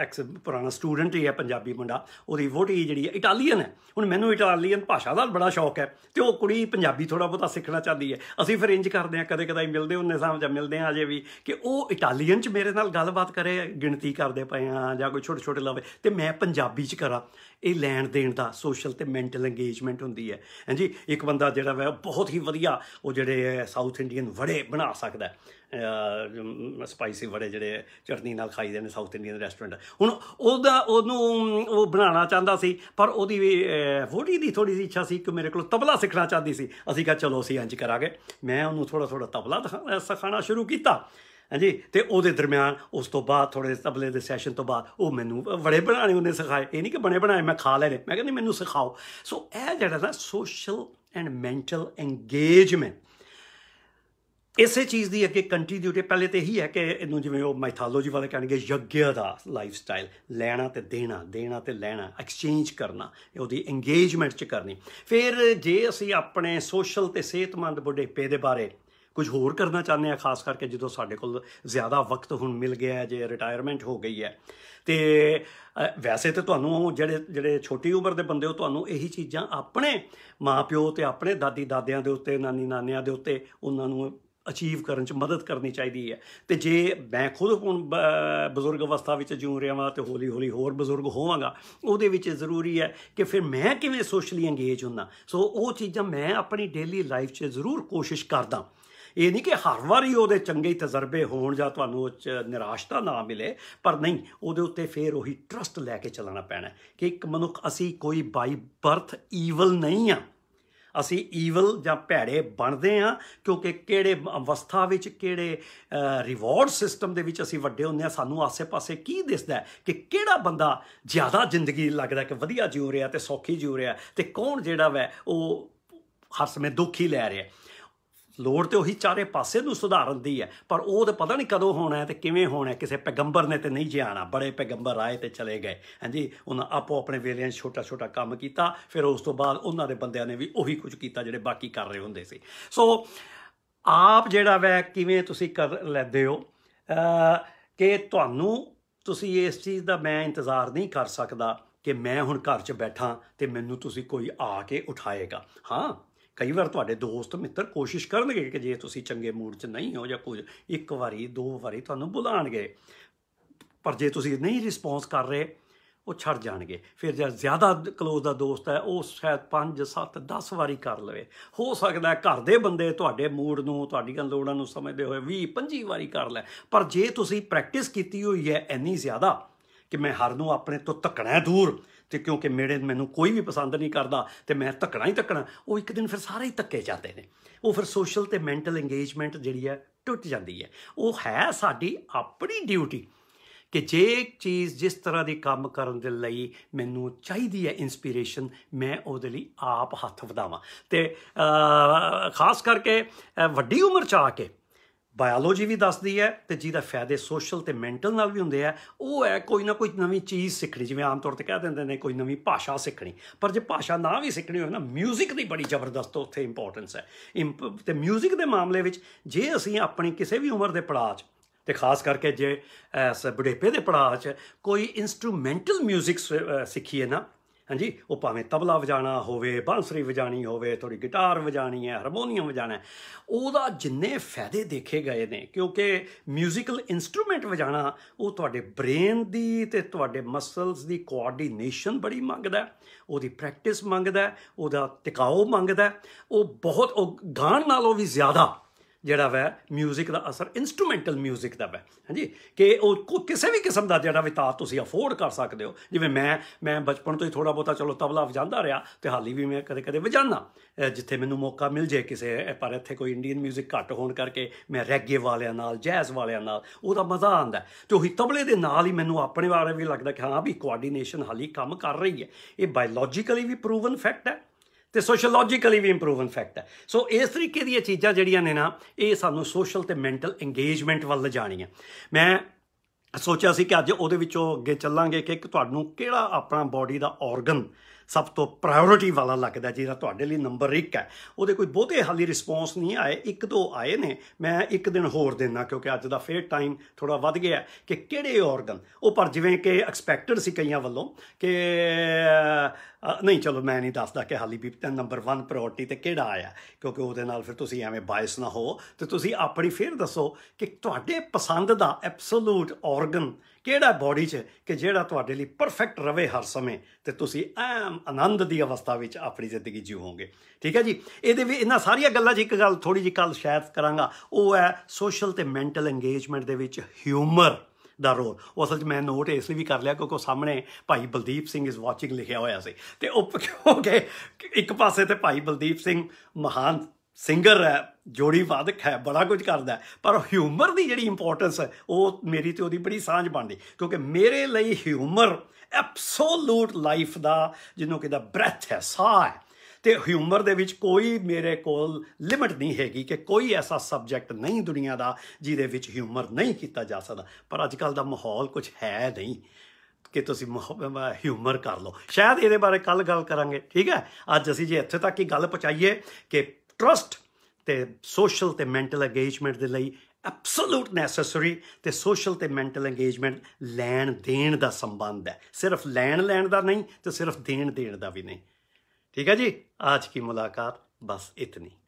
ਐਕਸ ਪੁਰਾਣਾ ਸਟੂਡੈਂਟ ਹੀ ਹੈ ਪੰਜਾਬੀ ਮੁੰਡਾ ਉਹਦੀ ਵੋਟੀ ਜਿਹੜੀ ਇਟਾਲੀਅਨ ਹੈ ਹੁਣ ਮੈਨੂੰ ਇਟਾਲੀਅਨ ਭਾਸ਼ਾ ਦਾ ਬੜਾ ਸ਼ੌਕ ਹੈ ਤੇ ਉਹ ਕੁੜੀ ਪੰਜਾਬੀ ਥੋੜਾ ਬਹੁਤਾ ਸਿੱਖਣਾ ਚਾਹਦੀ ਹੈ ਅਸੀਂ ਫਿਰ ਇੰਜ ਕਰਦੇ ਆ ਕਦੇ ਕਦਾਈ ਮਿਲਦੇ ਹੁੰਨੇ ਸਾਂ ਜਾਂ ਮਿਲਦੇ ਆ ਅਜੇ ਵੀ ਕਿ ਉਹ ਇਟਾਲੀਅਨ ਚ ਮੇਰੇ ਨਾਲ ਗੱਲਬਾਤ ਕਰੇ ਗਿਣਤੀ ਕਰਦੇ ਪਏ ਆ ਜਾਂ ਕੋਈ ਛੋਟੇ ਛੋਟੇ ਲਾਵੇ ਤੇ ਮੈਂ ਪੰਜਾਬੀ ਚ ਕਰਾਂ ਇਹ ਲੈਣ ਦੇਣ ਦਾ ਸੋਸ਼ਲ ਤੇ ਮੈਂਟਲ ਇੰਗੇਜਮੈਂਟ ਹੁੰਦੀ ਹੈ ਹਾਂਜੀ ਇੱਕ ਬੰਦਾ ਜਿਹੜਾ ਵਾ ਬਹੁਤ ਹੀ ਵਧੀਆ ਉਹ ਜਿਹੜੇ ਸਾਊਥ ਇੰਡੀਅਨ ਵੜੇ ਬਣਾ ਸਕਦਾ ਸਪਾਈਸੀ ਵੜੇ ਜਿਹੜੇ ਚਟਨੀ ਨਾਲ ਖਾਈਦੇ ਨੇ ਸਾਊਥ ਇੰਡੀਅਨ ਰੈਸਟੋਰੈਂਟ ਹੁਣ ਉਹਦਾ ਉਹਨੂੰ ਉਹ ਬਣਾਉਣਾ ਚਾਹੁੰਦਾ ਸੀ ਪਰ ਉਹਦੀ ਵੀ ਵੋਟੀ ਦੀ ਥੋੜੀ ਜਿਹੀ ਇੱਛਾ ਸੀ ਕਿ ਮੇਰੇ ਕੋਲ ਤਬਲਾ ਸਿੱਖਣਾ ਚਾਹਦੀ ਸੀ ਅਸੀਂ ਕਿਹਾ ਚਲੋ ਅਸੀਂ ਅੰਜ ਕਰਾਂਗੇ ਮੈਂ ਉਹਨੂੰ ਥੋੜਾ ਥੋੜਾ ਤਬਲਾ ਸਿਖਾਣਾ ਸ਼ੁਰੂ ਕੀਤਾ ਹਾਂਜੀ ਤੇ ਉਹਦੇ ਦਰਮਿਆਨ ਉਸ ਤੋਂ ਬਾਅਦ ਥੋੜੇ ਤਬਲੇ ਦੇ ਸੈਸ਼ਨ ਤੋਂ ਬਾਅਦ ਉਹ ਮੈਨੂੰ ਬੜੇ ਬਣਾਣੇ ਉਹਨੇ ਸਿਖਾਏ ਇਹ ਨਹੀਂ ਕਿ ਬਣੇ ਬਣਾਏ ਮੈਂ ਖਾ ਲੈਣੇ ਮੈਂ ਕਹਿੰਦੀ ਮੈਨੂੰ ਸਿਖਾਓ ਸੋ ਇਹ ਜਿਹੜਾ ਨਾ ਸੋਸ਼ਲ ਐਂਡ ਮੈਂਟਲ ਇੰਗੇਜਮੈਂਟ ਇਸੇ ਚੀਜ਼ ਦੀ ਅੱਗੇ ਕੰਟੀਨਿਊਟੀ ਪਹਿਲੇ ਤੇ ਹੀ ਹੈ ਕਿ ਇਹਨੂੰ ਜਿਵੇਂ ਉਹ ਮਾਈਥੋਲੋਜੀ ਵਾਲੇ ਕਹਿੰਦੇ ਯੱਗਿਆ ਦਾ ਲਾਈਫ ਸਟਾਈਲ ਲੈਣਾ ਤੇ ਦੇਣਾ ਦੇਣਾ ਤੇ ਲੈਣਾ ਐਕਸਚੇਂਜ ਕਰਨਾ ਉਹਦੀ ਇੰਗੇਜਮੈਂਟ ਚ ਕਰਨੀ ਫਿਰ ਜੇ ਅਸੀਂ ਆਪਣੇ ਸੋਸ਼ਲ ਤੇ ਸਿਹਤਮੰਦ ਬੁੱਢੇਪੇ ਦੇ ਬਾਰੇ ਕੁਝ ਹੋਰ ਕਰਨਾ ਚਾਹੁੰਦੇ ਆ ਖਾਸ ਕਰਕੇ ਜਦੋਂ ਸਾਡੇ ਕੋਲ ਜ਼ਿਆਦਾ ਵਕਤ ਹੁਣ ਮਿਲ ਗਿਆ ਜੇ ਰਿਟਾਇਰਮੈਂਟ ਹੋ ਗਈ ਹੈ ਤੇ ਵੈਸੇ ਤੇ ਤੁਹਾਨੂੰ ਜਿਹੜੇ ਜਿਹੜੇ ਛੋਟੀ ਉਮਰ ਦੇ ਬੰਦੇ ਹੋ ਤੁਹਾਨੂੰ ਇਹੀ ਚੀਜ਼ਾਂ ਆਪਣੇ ਮਾਪਿਓ ਤੇ ਆਪਣੇ ਦਾਦੀ ਦਾਦਿਆਂ ਦੇ ਉੱਤੇ ਨਾਨੀ ਨਾਨਿਆਂ ਦੇ ਉੱਤੇ ਉਹਨਾਂ ਨੂੰ ਅਚੀਵ ਕਰਨ ਚ ਮਦਦ ਕਰਨੀ ਚਾਹੀਦੀ ਹੈ ਤੇ ਜੇ ਮੈਂ ਖੁਦ ਹੁਣ ਬਜ਼ੁਰਗ ਅਵਸਥਾ ਵਿੱਚ ਜਿਉ ਰਿਹਾ ਹਾਂ ਤੇ ਹੌਲੀ ਹੌਲੀ ਹੋਰ ਬਜ਼ੁਰਗ ਹੋਵਾਂਗਾ ਉਹਦੇ ਵਿੱਚ ਜ਼ਰੂਰੀ ਹੈ ਕਿ ਫਿਰ ਮੈਂ ਕਿਵੇਂ ਸੋਸ਼ਲੀ ਇੰਗੇਜ ਹੁੰਦਾ ਸੋ ਉਹ ਚੀਜ਼ਾਂ ਮੈਂ ਆਪਣੀ ਡੇਲੀ ਲਾਈਫ 'ਚ ਜ਼ਰੂਰ ਕੋਸ਼ਿਸ਼ ਕਰਦਾ ਇਹ ਨਹੀਂ ਕਿ ਹਰ ਵਾਰੀ ਉਹਦੇ ਚੰਗੇ ਤਜਰਬੇ ਹੋਣ ਜਾਂ ਤੁਹਾਨੂੰ ਉਹ ਚ ਨਿਰਾਸ਼ਤਾ ਨਾ ਮਿਲੇ ਪਰ ਨਹੀਂ ਉਹਦੇ ਉੱਤੇ ਫੇਰ ਉਹੀ ਟਰਸਟ ਲੈ ਕੇ ਚੱਲਣਾ ਪੈਣਾ ਕਿ ਇੱਕ ਮਨੁੱਖ ਅਸੀਂ ਕੋਈ ਬਾਈ ਬਰਥ ਈਵਲ ਨਹੀਂ ਆ ਅਸੀਂ ਈਵਲ ਜਾਂ ਭੈੜੇ ਬਣਦੇ ਆ ਕਿਉਂਕਿ ਕਿਹੜੇ ਅਵਸਥਾ ਵਿੱਚ ਕਿਹੜੇ ਰਿਵਾਰਡ ਸਿਸਟਮ ਦੇ ਵਿੱਚ ਅਸੀਂ ਵੱਡੇ ਹੁੰਦੇ ਆ ਸਾਨੂੰ ਆਸੇ-ਪਾਸੇ ਕੀ ਦਿਸਦਾ ਕਿ ਕਿਹੜਾ ਬੰਦਾ ਜ਼ਿਆਦਾ ਜ਼ਿੰਦਗੀ ਲੱਗਦਾ ਕਿ ਵਧੀਆ ਜਿਉ ਰਿਹਾ ਤੇ ਸੌਖੀ ਜਿਉ ਰਿਹਾ ਤੇ ਕੌਣ ਜਿਹੜਾ ਵੈ ਉਹ ਹਰ ਸਮੇਂ ਦੁੱਖ ਹੀ ਲੈ ਰਿਹਾ ਲੋੜ ਤੇ ਉਹੀ ਚਾਰੇ ਪਾਸੇ ਨੂੰ ਸੁਧਾਰਨ ਦੀ ਹੈ ਪਰ ਉਹ ਤੇ ਪਤਾ ਨਹੀਂ ਕਦੋਂ ਹੋਣਾ ਹੈ ਤੇ ਕਿਵੇਂ ਹੋਣਾ ਹੈ ਕਿਸੇ ਪੈਗੰਬਰ ਨੇ ਤੇ ਨਹੀਂ ਜਾਣਾ ਬੜੇ ਪੈਗੰਬਰ ਆਏ ਤੇ ਚਲੇ ਗਏ ਹਾਂਜੀ ਉਹਨਾਂ ਆਪੋ ਆਪਣੇ ਵੇਲੇ ਛੋਟਾ ਛੋਟਾ ਕੰਮ ਕੀਤਾ ਫਿਰ ਉਸ ਤੋਂ ਬਾਅਦ ਉਹਨਾਂ ਦੇ ਬੰਦਿਆਂ ਨੇ ਵੀ ਉਹੀ ਕੁਝ ਕੀਤਾ ਜਿਹੜੇ ਬਾਕੀ ਕਰ ਰਹੇ ਹੁੰਦੇ ਸੀ ਸੋ ਆਪ ਜਿਹੜਾ ਵੈ ਕਿਵੇਂ ਤੁਸੀਂ ਕਰ ਲੈਂਦੇ ਹੋ ਕਿ ਤੁਹਾਨੂੰ ਤੁਸੀਂ ਇਸ ਚੀਜ਼ ਦਾ ਮੈਂ ਇੰਤਜ਼ਾਰ ਨਹੀਂ ਕਰ ਸਕਦਾ ਕਿ ਮੈਂ ਹੁਣ ਘਰ 'ਚ ਬੈਠਾ ਤੇ ਮੈਨੂੰ ਤੁਸੀਂ ਕੋਈ ਆ ਕੇ ਉਠਾਏਗਾ ਹਾਂ ਕਈ ਵਾਰ ਤੁਹਾਡੇ ਦੋਸਤ ਮਿੱਤਰ ਕੋਸ਼ਿਸ਼ ਕਰਨਗੇ ਕਿ ਜੇ ਤੁਸੀਂ ਚੰਗੇ ਮੂਡ 'ਚ ਨਹੀਂ ਹੋ ਜਾਂ ਕੁਝ ਇੱਕ ਵਾਰੀ ਦੋ ਵਾਰੀ ਤੁਹਾਨੂੰ ਬੁਲਾਣਗੇ ਪਰ ਜੇ ਤੁਸੀਂ ਨਹੀਂ ਰਿਸਪੌਂਸ ਕਰ ਰਹੇ ਉਹ ਛੱਡ ਜਾਣਗੇ ਫਿਰ ਜੇ ਜ਼ਿਆਦਾ ক্লোਜ਼ ਦਾ ਦੋਸਤ ਹੈ ਉਹ ਸ਼ਾਇਦ 5 7 10 ਵਾਰੀ ਕਰ ਲਵੇ ਹੋ ਸਕਦਾ ਹੈ ਘਰ ਦੇ ਬੰਦੇ ਤੁਹਾਡੇ ਮੂਡ ਨੂੰ ਤੁਹਾਡੀਆਂ ਲੋੜਾਂ ਨੂੰ ਸਮਝਦੇ ਹੋਏ 20 25 ਵਾਰੀ ਕਰ ਲੈ ਪਰ ਜੇ ਤੁਸੀਂ ਪ੍ਰੈਕਟਿਸ ਕੀਤੀ ਹੋਈ ਹੈ ਇੰਨੀ ਜ਼ਿਆਦਾ ਕਿ ਮੈਂ ਹਰ ਨੂੰ ਆਪਣੇ ਤੋਂ ਧੱਕਣਾ ਦੂਰ ਤੇ ਕਿਉਂਕਿ ਮੇਰੇ ਮੈਨੂੰ ਕੋਈ ਵੀ ਪਸੰਦ ਨਹੀਂ ਕਰਦਾ ਤੇ ਮੈਂ ਧੱਕਣਾ ਹੀ ਧੱਕਣਾ ਉਹ ਇੱਕ ਦਿਨ ਫਿਰ ਸਾਰੇ ਹੀ ਧੱਕੇ ਜਾਂਦੇ ਨੇ ਉਹ ਫਿਰ ਸੋਸ਼ਲ ਤੇ ਮੈਂਟਲ ਇੰਗੇਜਮੈਂਟ ਜਿਹੜੀ ਹੈ ਟੁੱਟ ਜਾਂਦੀ ਹੈ ਉਹ ਹੈ ਸਾਡੀ ਆਪਣੀ ਡਿਊਟੀ ਕਿ ਜੇ ਇੱਕ ਚੀਜ਼ ਜਿਸ ਤਰ੍ਹਾਂ ਦੀ ਕੰਮ ਕਰਨ ਦੇ ਲਈ ਮੈਨੂੰ ਚਾਹੀਦੀ ਹੈ ਇਨਸਪੀਰੇਸ਼ਨ ਮੈਂ ਉਹਦੇ ਲਈ ਆਪ ਹੱਥ ਵਧਾਵਾਂ ਤੇ ਖਾਸ ਕਰਕੇ ਵੱਡੀ ਉਮਰ ਚ ਆ ਕੇ ਬਾਇਓਲੋਜੀ ਵੀ ਦੱਸਦੀ ਹੈ ਤੇ ਜਿਹਦਾ ਫਾਇਦੇ ਸੋਸ਼ਲ ਤੇ ਮੈਂਟਲ ਨਾਲ ਵੀ ਹੁੰਦੇ ਆ ਉਹ ਹੈ ਕੋਈ ਨਾ ਕੋਈ ਨਵੀਂ ਚੀਜ਼ ਸਿੱਖਣੀ ਜਿਵੇਂ ਆਮ ਤੌਰ ਤੇ ਕਹਿ ਦਿੰਦੇ ਨੇ ਕੋਈ ਨਵੀਂ ਭਾਸ਼ਾ ਸਿੱਖਣੀ ਪਰ ਜੇ ਭਾਸ਼ਾ ਨਾ ਵੀ ਸਿੱਖਣੀ ਹੋਵੇ ਨਾ 뮤직 ਦੀ ਬੜੀ ਜ਼ਬਰਦਸਤ ਉੱਥੇ ਇੰਪੋਰਟੈਂਸ ਹੈ ਤੇ 뮤직 ਦੇ ਮਾਮਲੇ ਵਿੱਚ ਜੇ ਅਸੀਂ ਆਪਣੀ ਕਿਸੇ ਵੀ ਉਮਰ ਦੇ ਪੜਾਅ 'ਚ ਤੇ ਖਾਸ ਕਰਕੇ ਜੇ ਬੁਢੇਪੇ ਦੇ ਪੜਾਅ 'ਚ ਕੋਈ ਇਨਸਟਰੂਮੈਂਟਲ 뮤직 ਸਿੱਖੀਏ ਨਾ ਹਾਂਜੀ ਉਹ ਭਾਵੇਂ ਤਬਲਾ ਵਜਾਣਾ ਹੋਵੇ ਬਾਂਸਰੀ ਵਜਾਣੀ ਹੋਵੇ ਥੋੜੀ ਗਿਟਾਰ ਵਜਾਣੀ ਹੈ ਹਾਰਮੋਨੀਅਮ ਵਜਾਣਾ ਉਹਦਾ ਜਿੰਨੇ ਫਾਇਦੇ ਦੇਖੇ ਗਏ ਨੇ ਕਿਉਂਕਿ 뮤지컬 ਇਨਸਟਰੂਮੈਂਟ ਵਜਾਣਾ ਉਹ ਤੁਹਾਡੇ ਬ੍ਰੇਨ ਦੀ ਤੇ ਤੁਹਾਡੇ ਮਸਲਸ ਦੀ ਕੋਆਰਡੀਨੇਸ਼ਨ ਬੜੀ ਮੰਗਦਾ ਉਹਦੀ ਪ੍ਰੈਕਟਿਸ ਮੰਗਦਾ ਉਹਦਾ ਟਿਕਾਓ ਮੰਗਦਾ ਉਹ ਬਹੁਤ ਗਾਣ ਨਾਲੋਂ ਵੀ ਜ਼ਿਆਦਾ ਜਿਹੜਾ ਵੈ 뮤직 ਦਾ ਅਸਰ ਇਨਸਟਰੂਮੈਂਟਲ 뮤직 ਦਾ ਵੈ ਹਾਂਜੀ ਕਿ ਉਹ ਕਿਸੇ ਵੀ ਕਿਸਮ ਦਾ ਜਿਹੜਾ ਵਿਤਾ ਤੁਸੀਂ ਅਫੋਰਡ ਕਰ ਸਕਦੇ ਹੋ ਜਿਵੇਂ ਮੈਂ ਮੈਂ ਬਚਪਨ ਤੋਂ ਹੀ ਥੋੜਾ ਬੋਤਾ ਚਲੋ ਤਬਲਾ ਵਜਾਉਂਦਾ ਰਿਹਾ ਤੇ ਹਾਲੀ ਵੀ ਮੈਂ ਕਦੇ ਕਦੇ ਵਜਾਉਣਾ ਜਿੱਥੇ ਮੈਨੂੰ ਮੌਕਾ ਮਿਲ ਜੇ ਕਿਸੇ ਪਰ ਇੱਥੇ ਕੋਈ ਇੰਡੀਅਨ 뮤직 ਘੱਟ ਹੋਣ ਕਰਕੇ ਮੈਂ ਰੈਗੇ ਵਾਲਿਆਂ ਨਾਲ ਜੈਜ਼ ਵਾਲਿਆਂ ਨਾਲ ਉਹਦਾ ਮਜ਼ਾ ਆਉਂਦਾ ਤੇ ਉਹੀ ਤਬਲੇ ਦੇ ਨਾਲ ਹੀ ਮੈਨੂੰ ਆਪਣੇ ਬਾਰੇ ਵੀ ਲੱਗਦਾ ਕਿ ਹਾਂ ਵੀ ਕੋਆਰਡੀਨੇਸ਼ਨ ਹਾਲੀ ਕੰਮ ਕਰ ਰਹੀ ਹੈ ਇਹ ਬਾਇਓਲੋਜੀਕਲੀ ਵੀ ਪ੍ਰੂਵਨ ਫੈਕਟ ਹੈ ਤੇ ਸੋਸ਼ੀਓਲੋਜੀਕਲੀ ਵੀ ਇੰਪਰੂਵ ਫੈਕਟ ਹੈ ਸੋ ਇਸ ਤਰੀਕੇ ਦੀਆਂ ਚੀਜ਼ਾਂ ਜਿਹੜੀਆਂ ਨੇ ਨਾ ਇਹ ਸਾਨੂੰ ਸੋਸ਼ਲ ਤੇ ਮੈਂਟਲ ਇੰਗੇਜਮੈਂਟ ਵੱਲ ਜਾਣੀਆਂ ਮੈਂ ਸੋਚਿਆ ਸੀ ਕਿ ਅੱਜ ਉਹਦੇ ਵਿੱਚੋਂ ਅੱਗੇ ਚੱਲਾਂਗੇ ਕਿ ਤੁਹਾਨੂੰ ਕਿਹੜਾ ਆਪਣਾ ਬਾਡੀ ਦਾ ਆਰਗਨ ਸਭ ਤੋਂ ਪ੍ਰਾਇੋਰਟੀ ਵਾਲਾ ਲੱਗਦਾ ਜਿਹੜਾ ਤੁਹਾਡੇ ਲਈ ਨੰਬਰ 1 ਹੈ ਉਹਦੇ ਕੋਈ ਬਹੁਤੇ ਹਾਲੀ ਰਿਸਪੌਂਸ ਨਹੀਂ ਆਏ ਇੱਕ ਦੋ ਆਏ ਨੇ ਮੈਂ ਇੱਕ ਦਿਨ ਹੋਰ ਦੇਣਾ ਕਿਉਂਕਿ ਅੱਜ ਦਾ ਫੇਰ ਟਾਈਮ ਥੋੜਾ ਵੱਧ ਗਿਆ ਕਿ ਕਿਹੜੇ ਆਰਗਨ ਉਹ ਪਰ ਜਿਵੇਂ ਕਿ ਐਕਸਪੈਕਟਡ ਸੀ ਕਈਆਂ ਵੱਲੋਂ ਕਿ ਨਹੀਂ ਚਲੋ ਮੈਂ ਨਹੀਂ ਦੱਸਦਾ ਕਿ ਹਾਲੀ ਵੀ ਨੰਬਰ 1 ਪ੍ਰਾਇੋਰਟੀ ਤੇ ਕਿਹੜਾ ਆਇਆ ਕਿਉਂਕਿ ਉਹਦੇ ਨਾਲ ਫਿਰ ਤੁਸੀਂ ਐਵੇਂ ਬਾਇਸ ਨਾ ਹੋ ਤੇ ਤੁਸੀਂ ਆਪਣੀ ਫਿਰ ਦੱਸੋ ਕਿ ਤੁਹਾਡੇ ਪਸੰਦ ਦਾ ਐਬਸੋਲੂਟ ਆਰਗਨ ਕਿਹੜਾ ਬਾਡੀ 'ਚ ਕਿ ਜਿਹੜਾ ਤੁਹਾਡੇ ਲਈ ਪਰਫੈਕਟ ਰਵੇ ਹਰ ਸਮੇਂ ਤੇ ਤੁਸੀਂ ਐਮ ਆਨੰਦ ਦੀ ਅਵਸਥਾ ਵਿੱਚ ਆਪਣੀ ਜ਼ਿੰਦਗੀ ਜੀਵੋਗੇ ਠੀਕ ਹੈ ਜੀ ਇਹਦੇ ਵੀ ਇਹਨਾਂ ਸਾਰੀਆਂ ਗੱਲਾਂ 'ਚ ਇੱਕ ਗੱਲ ਥੋੜੀ ਜਿਹੀ ਕੱਲ ਸ਼ਾਇਦ ਕਰਾਂਗਾ ਉਹ ਹੈ ਸੋਸ਼ਲ ਤੇ ਮੈਂਟਲ ਇੰਗੇਜਮੈਂਟ ਦੇ ਵਿੱਚ ਹਿਊਮਰ ਦਾ ਰੋਲ ਉਹ ਅਸਲ 'ਚ ਮੈਂ ਨੋਟ ਇਸ ਲਈ ਵੀ ਕਰ ਲਿਆ ਕਿਉਂਕਿ ਸਾਹਮਣੇ ਭਾਈ ਬਲਦੀਪ ਸਿੰਘ ਇਜ਼ ਵਾਚਿੰਗ ਲਿਖਿਆ ਹੋਇਆ ਸੀ ਤੇ ਉਹ ਕਿ ਇੱਕ ਪਾਸੇ ਤੇ ਭਾਈ ਬਲਦੀਪ ਸਿੰਘ ਮਹਾਨ ਸਿੰਗਰ ਹੈ ਜੋੜੀ ਵਾਦਕ ਹੈ ਬੜਾ ਕੁਝ ਕਰਦਾ ਪਰ ਹਿਊਮਰ ਦੀ ਜਿਹੜੀ ਇੰਪੋਰਟੈਂਸ ਹੈ ਉਹ ਮੇਰੀ ਤੇ ਉਹਦੀ ਬੜੀ ਸਾਂਝ ਬਣਦੀ ਕਿਉਂਕਿ ਮੇਰੇ ਲਈ ਹਿਊਮਰ ਐਬਸੋਲੂਟ ਲਾਈਫ ਦਾ ਜਿਹਨੂੰ ਕਿਹਾ ਬ੍ਰੈਥ ਹੈ ਸਾਹ ਹੈ ਤੇ ਹਿਊਮਰ ਦੇ ਵਿੱਚ ਕੋਈ ਮੇਰੇ ਕੋਲ ਲਿਮਟ ਨਹੀਂ ਹੈਗੀ ਕਿ ਕੋਈ ਐਸਾ ਸਬਜੈਕਟ ਨਹੀਂ ਦੁਨੀਆ ਦਾ ਜਿਹਦੇ ਵਿੱਚ ਹਿਊਮਰ ਨਹੀਂ ਕੀਤਾ ਜਾ ਸਕਦਾ ਪਰ ਅੱਜ ਕੱਲ ਦਾ ਮਾਹੌਲ ਕੁਝ ਹੈ ਨਹੀਂ ਕਿ ਤੁਸੀਂ ਹਿਊਮਰ ਕਰ ਲਓ ਸ਼ਾਇਦ ਇਹਦੇ ਬਾਰੇ ਕੱਲ ਗੱਲ ਕਰਾਂਗੇ ਠੀਕ ਹੈ ਅੱਜ ਅਸੀਂ ਜੇ ਇੱਥੇ ਤੱਕ ਹੀ ਗੱਲ ਪਹੁੰਚਾਈਏ ਕਿ ਟਰਸਟ ਤੇ ਸੋਸ਼ਲ ਤੇ ਮੈਂਟਲ ਅਗੇਜਮੈਂਟ ਦੇ ਲਈ ਐਬਸੋਲੂਟ ਨੈਸੈਸਰੀ ਤੇ ਸੋਸ਼ਲ ਤੇ ਮੈਂਟਲ ਇੰਗੇਜਮੈਂਟ ਲੈਣ ਦੇਣ ਦਾ ਸੰਬੰਧ ਹੈ ਸਿਰਫ ਲੈਣ ਲੈਣ ਦਾ ਨਹੀਂ ਤੇ ਸਿਰਫ ਦੇਣ ਦੇਣ ਦਾ ਵੀ ਨਹੀਂ ठीक है जी आज की मुलाकात बस इतनी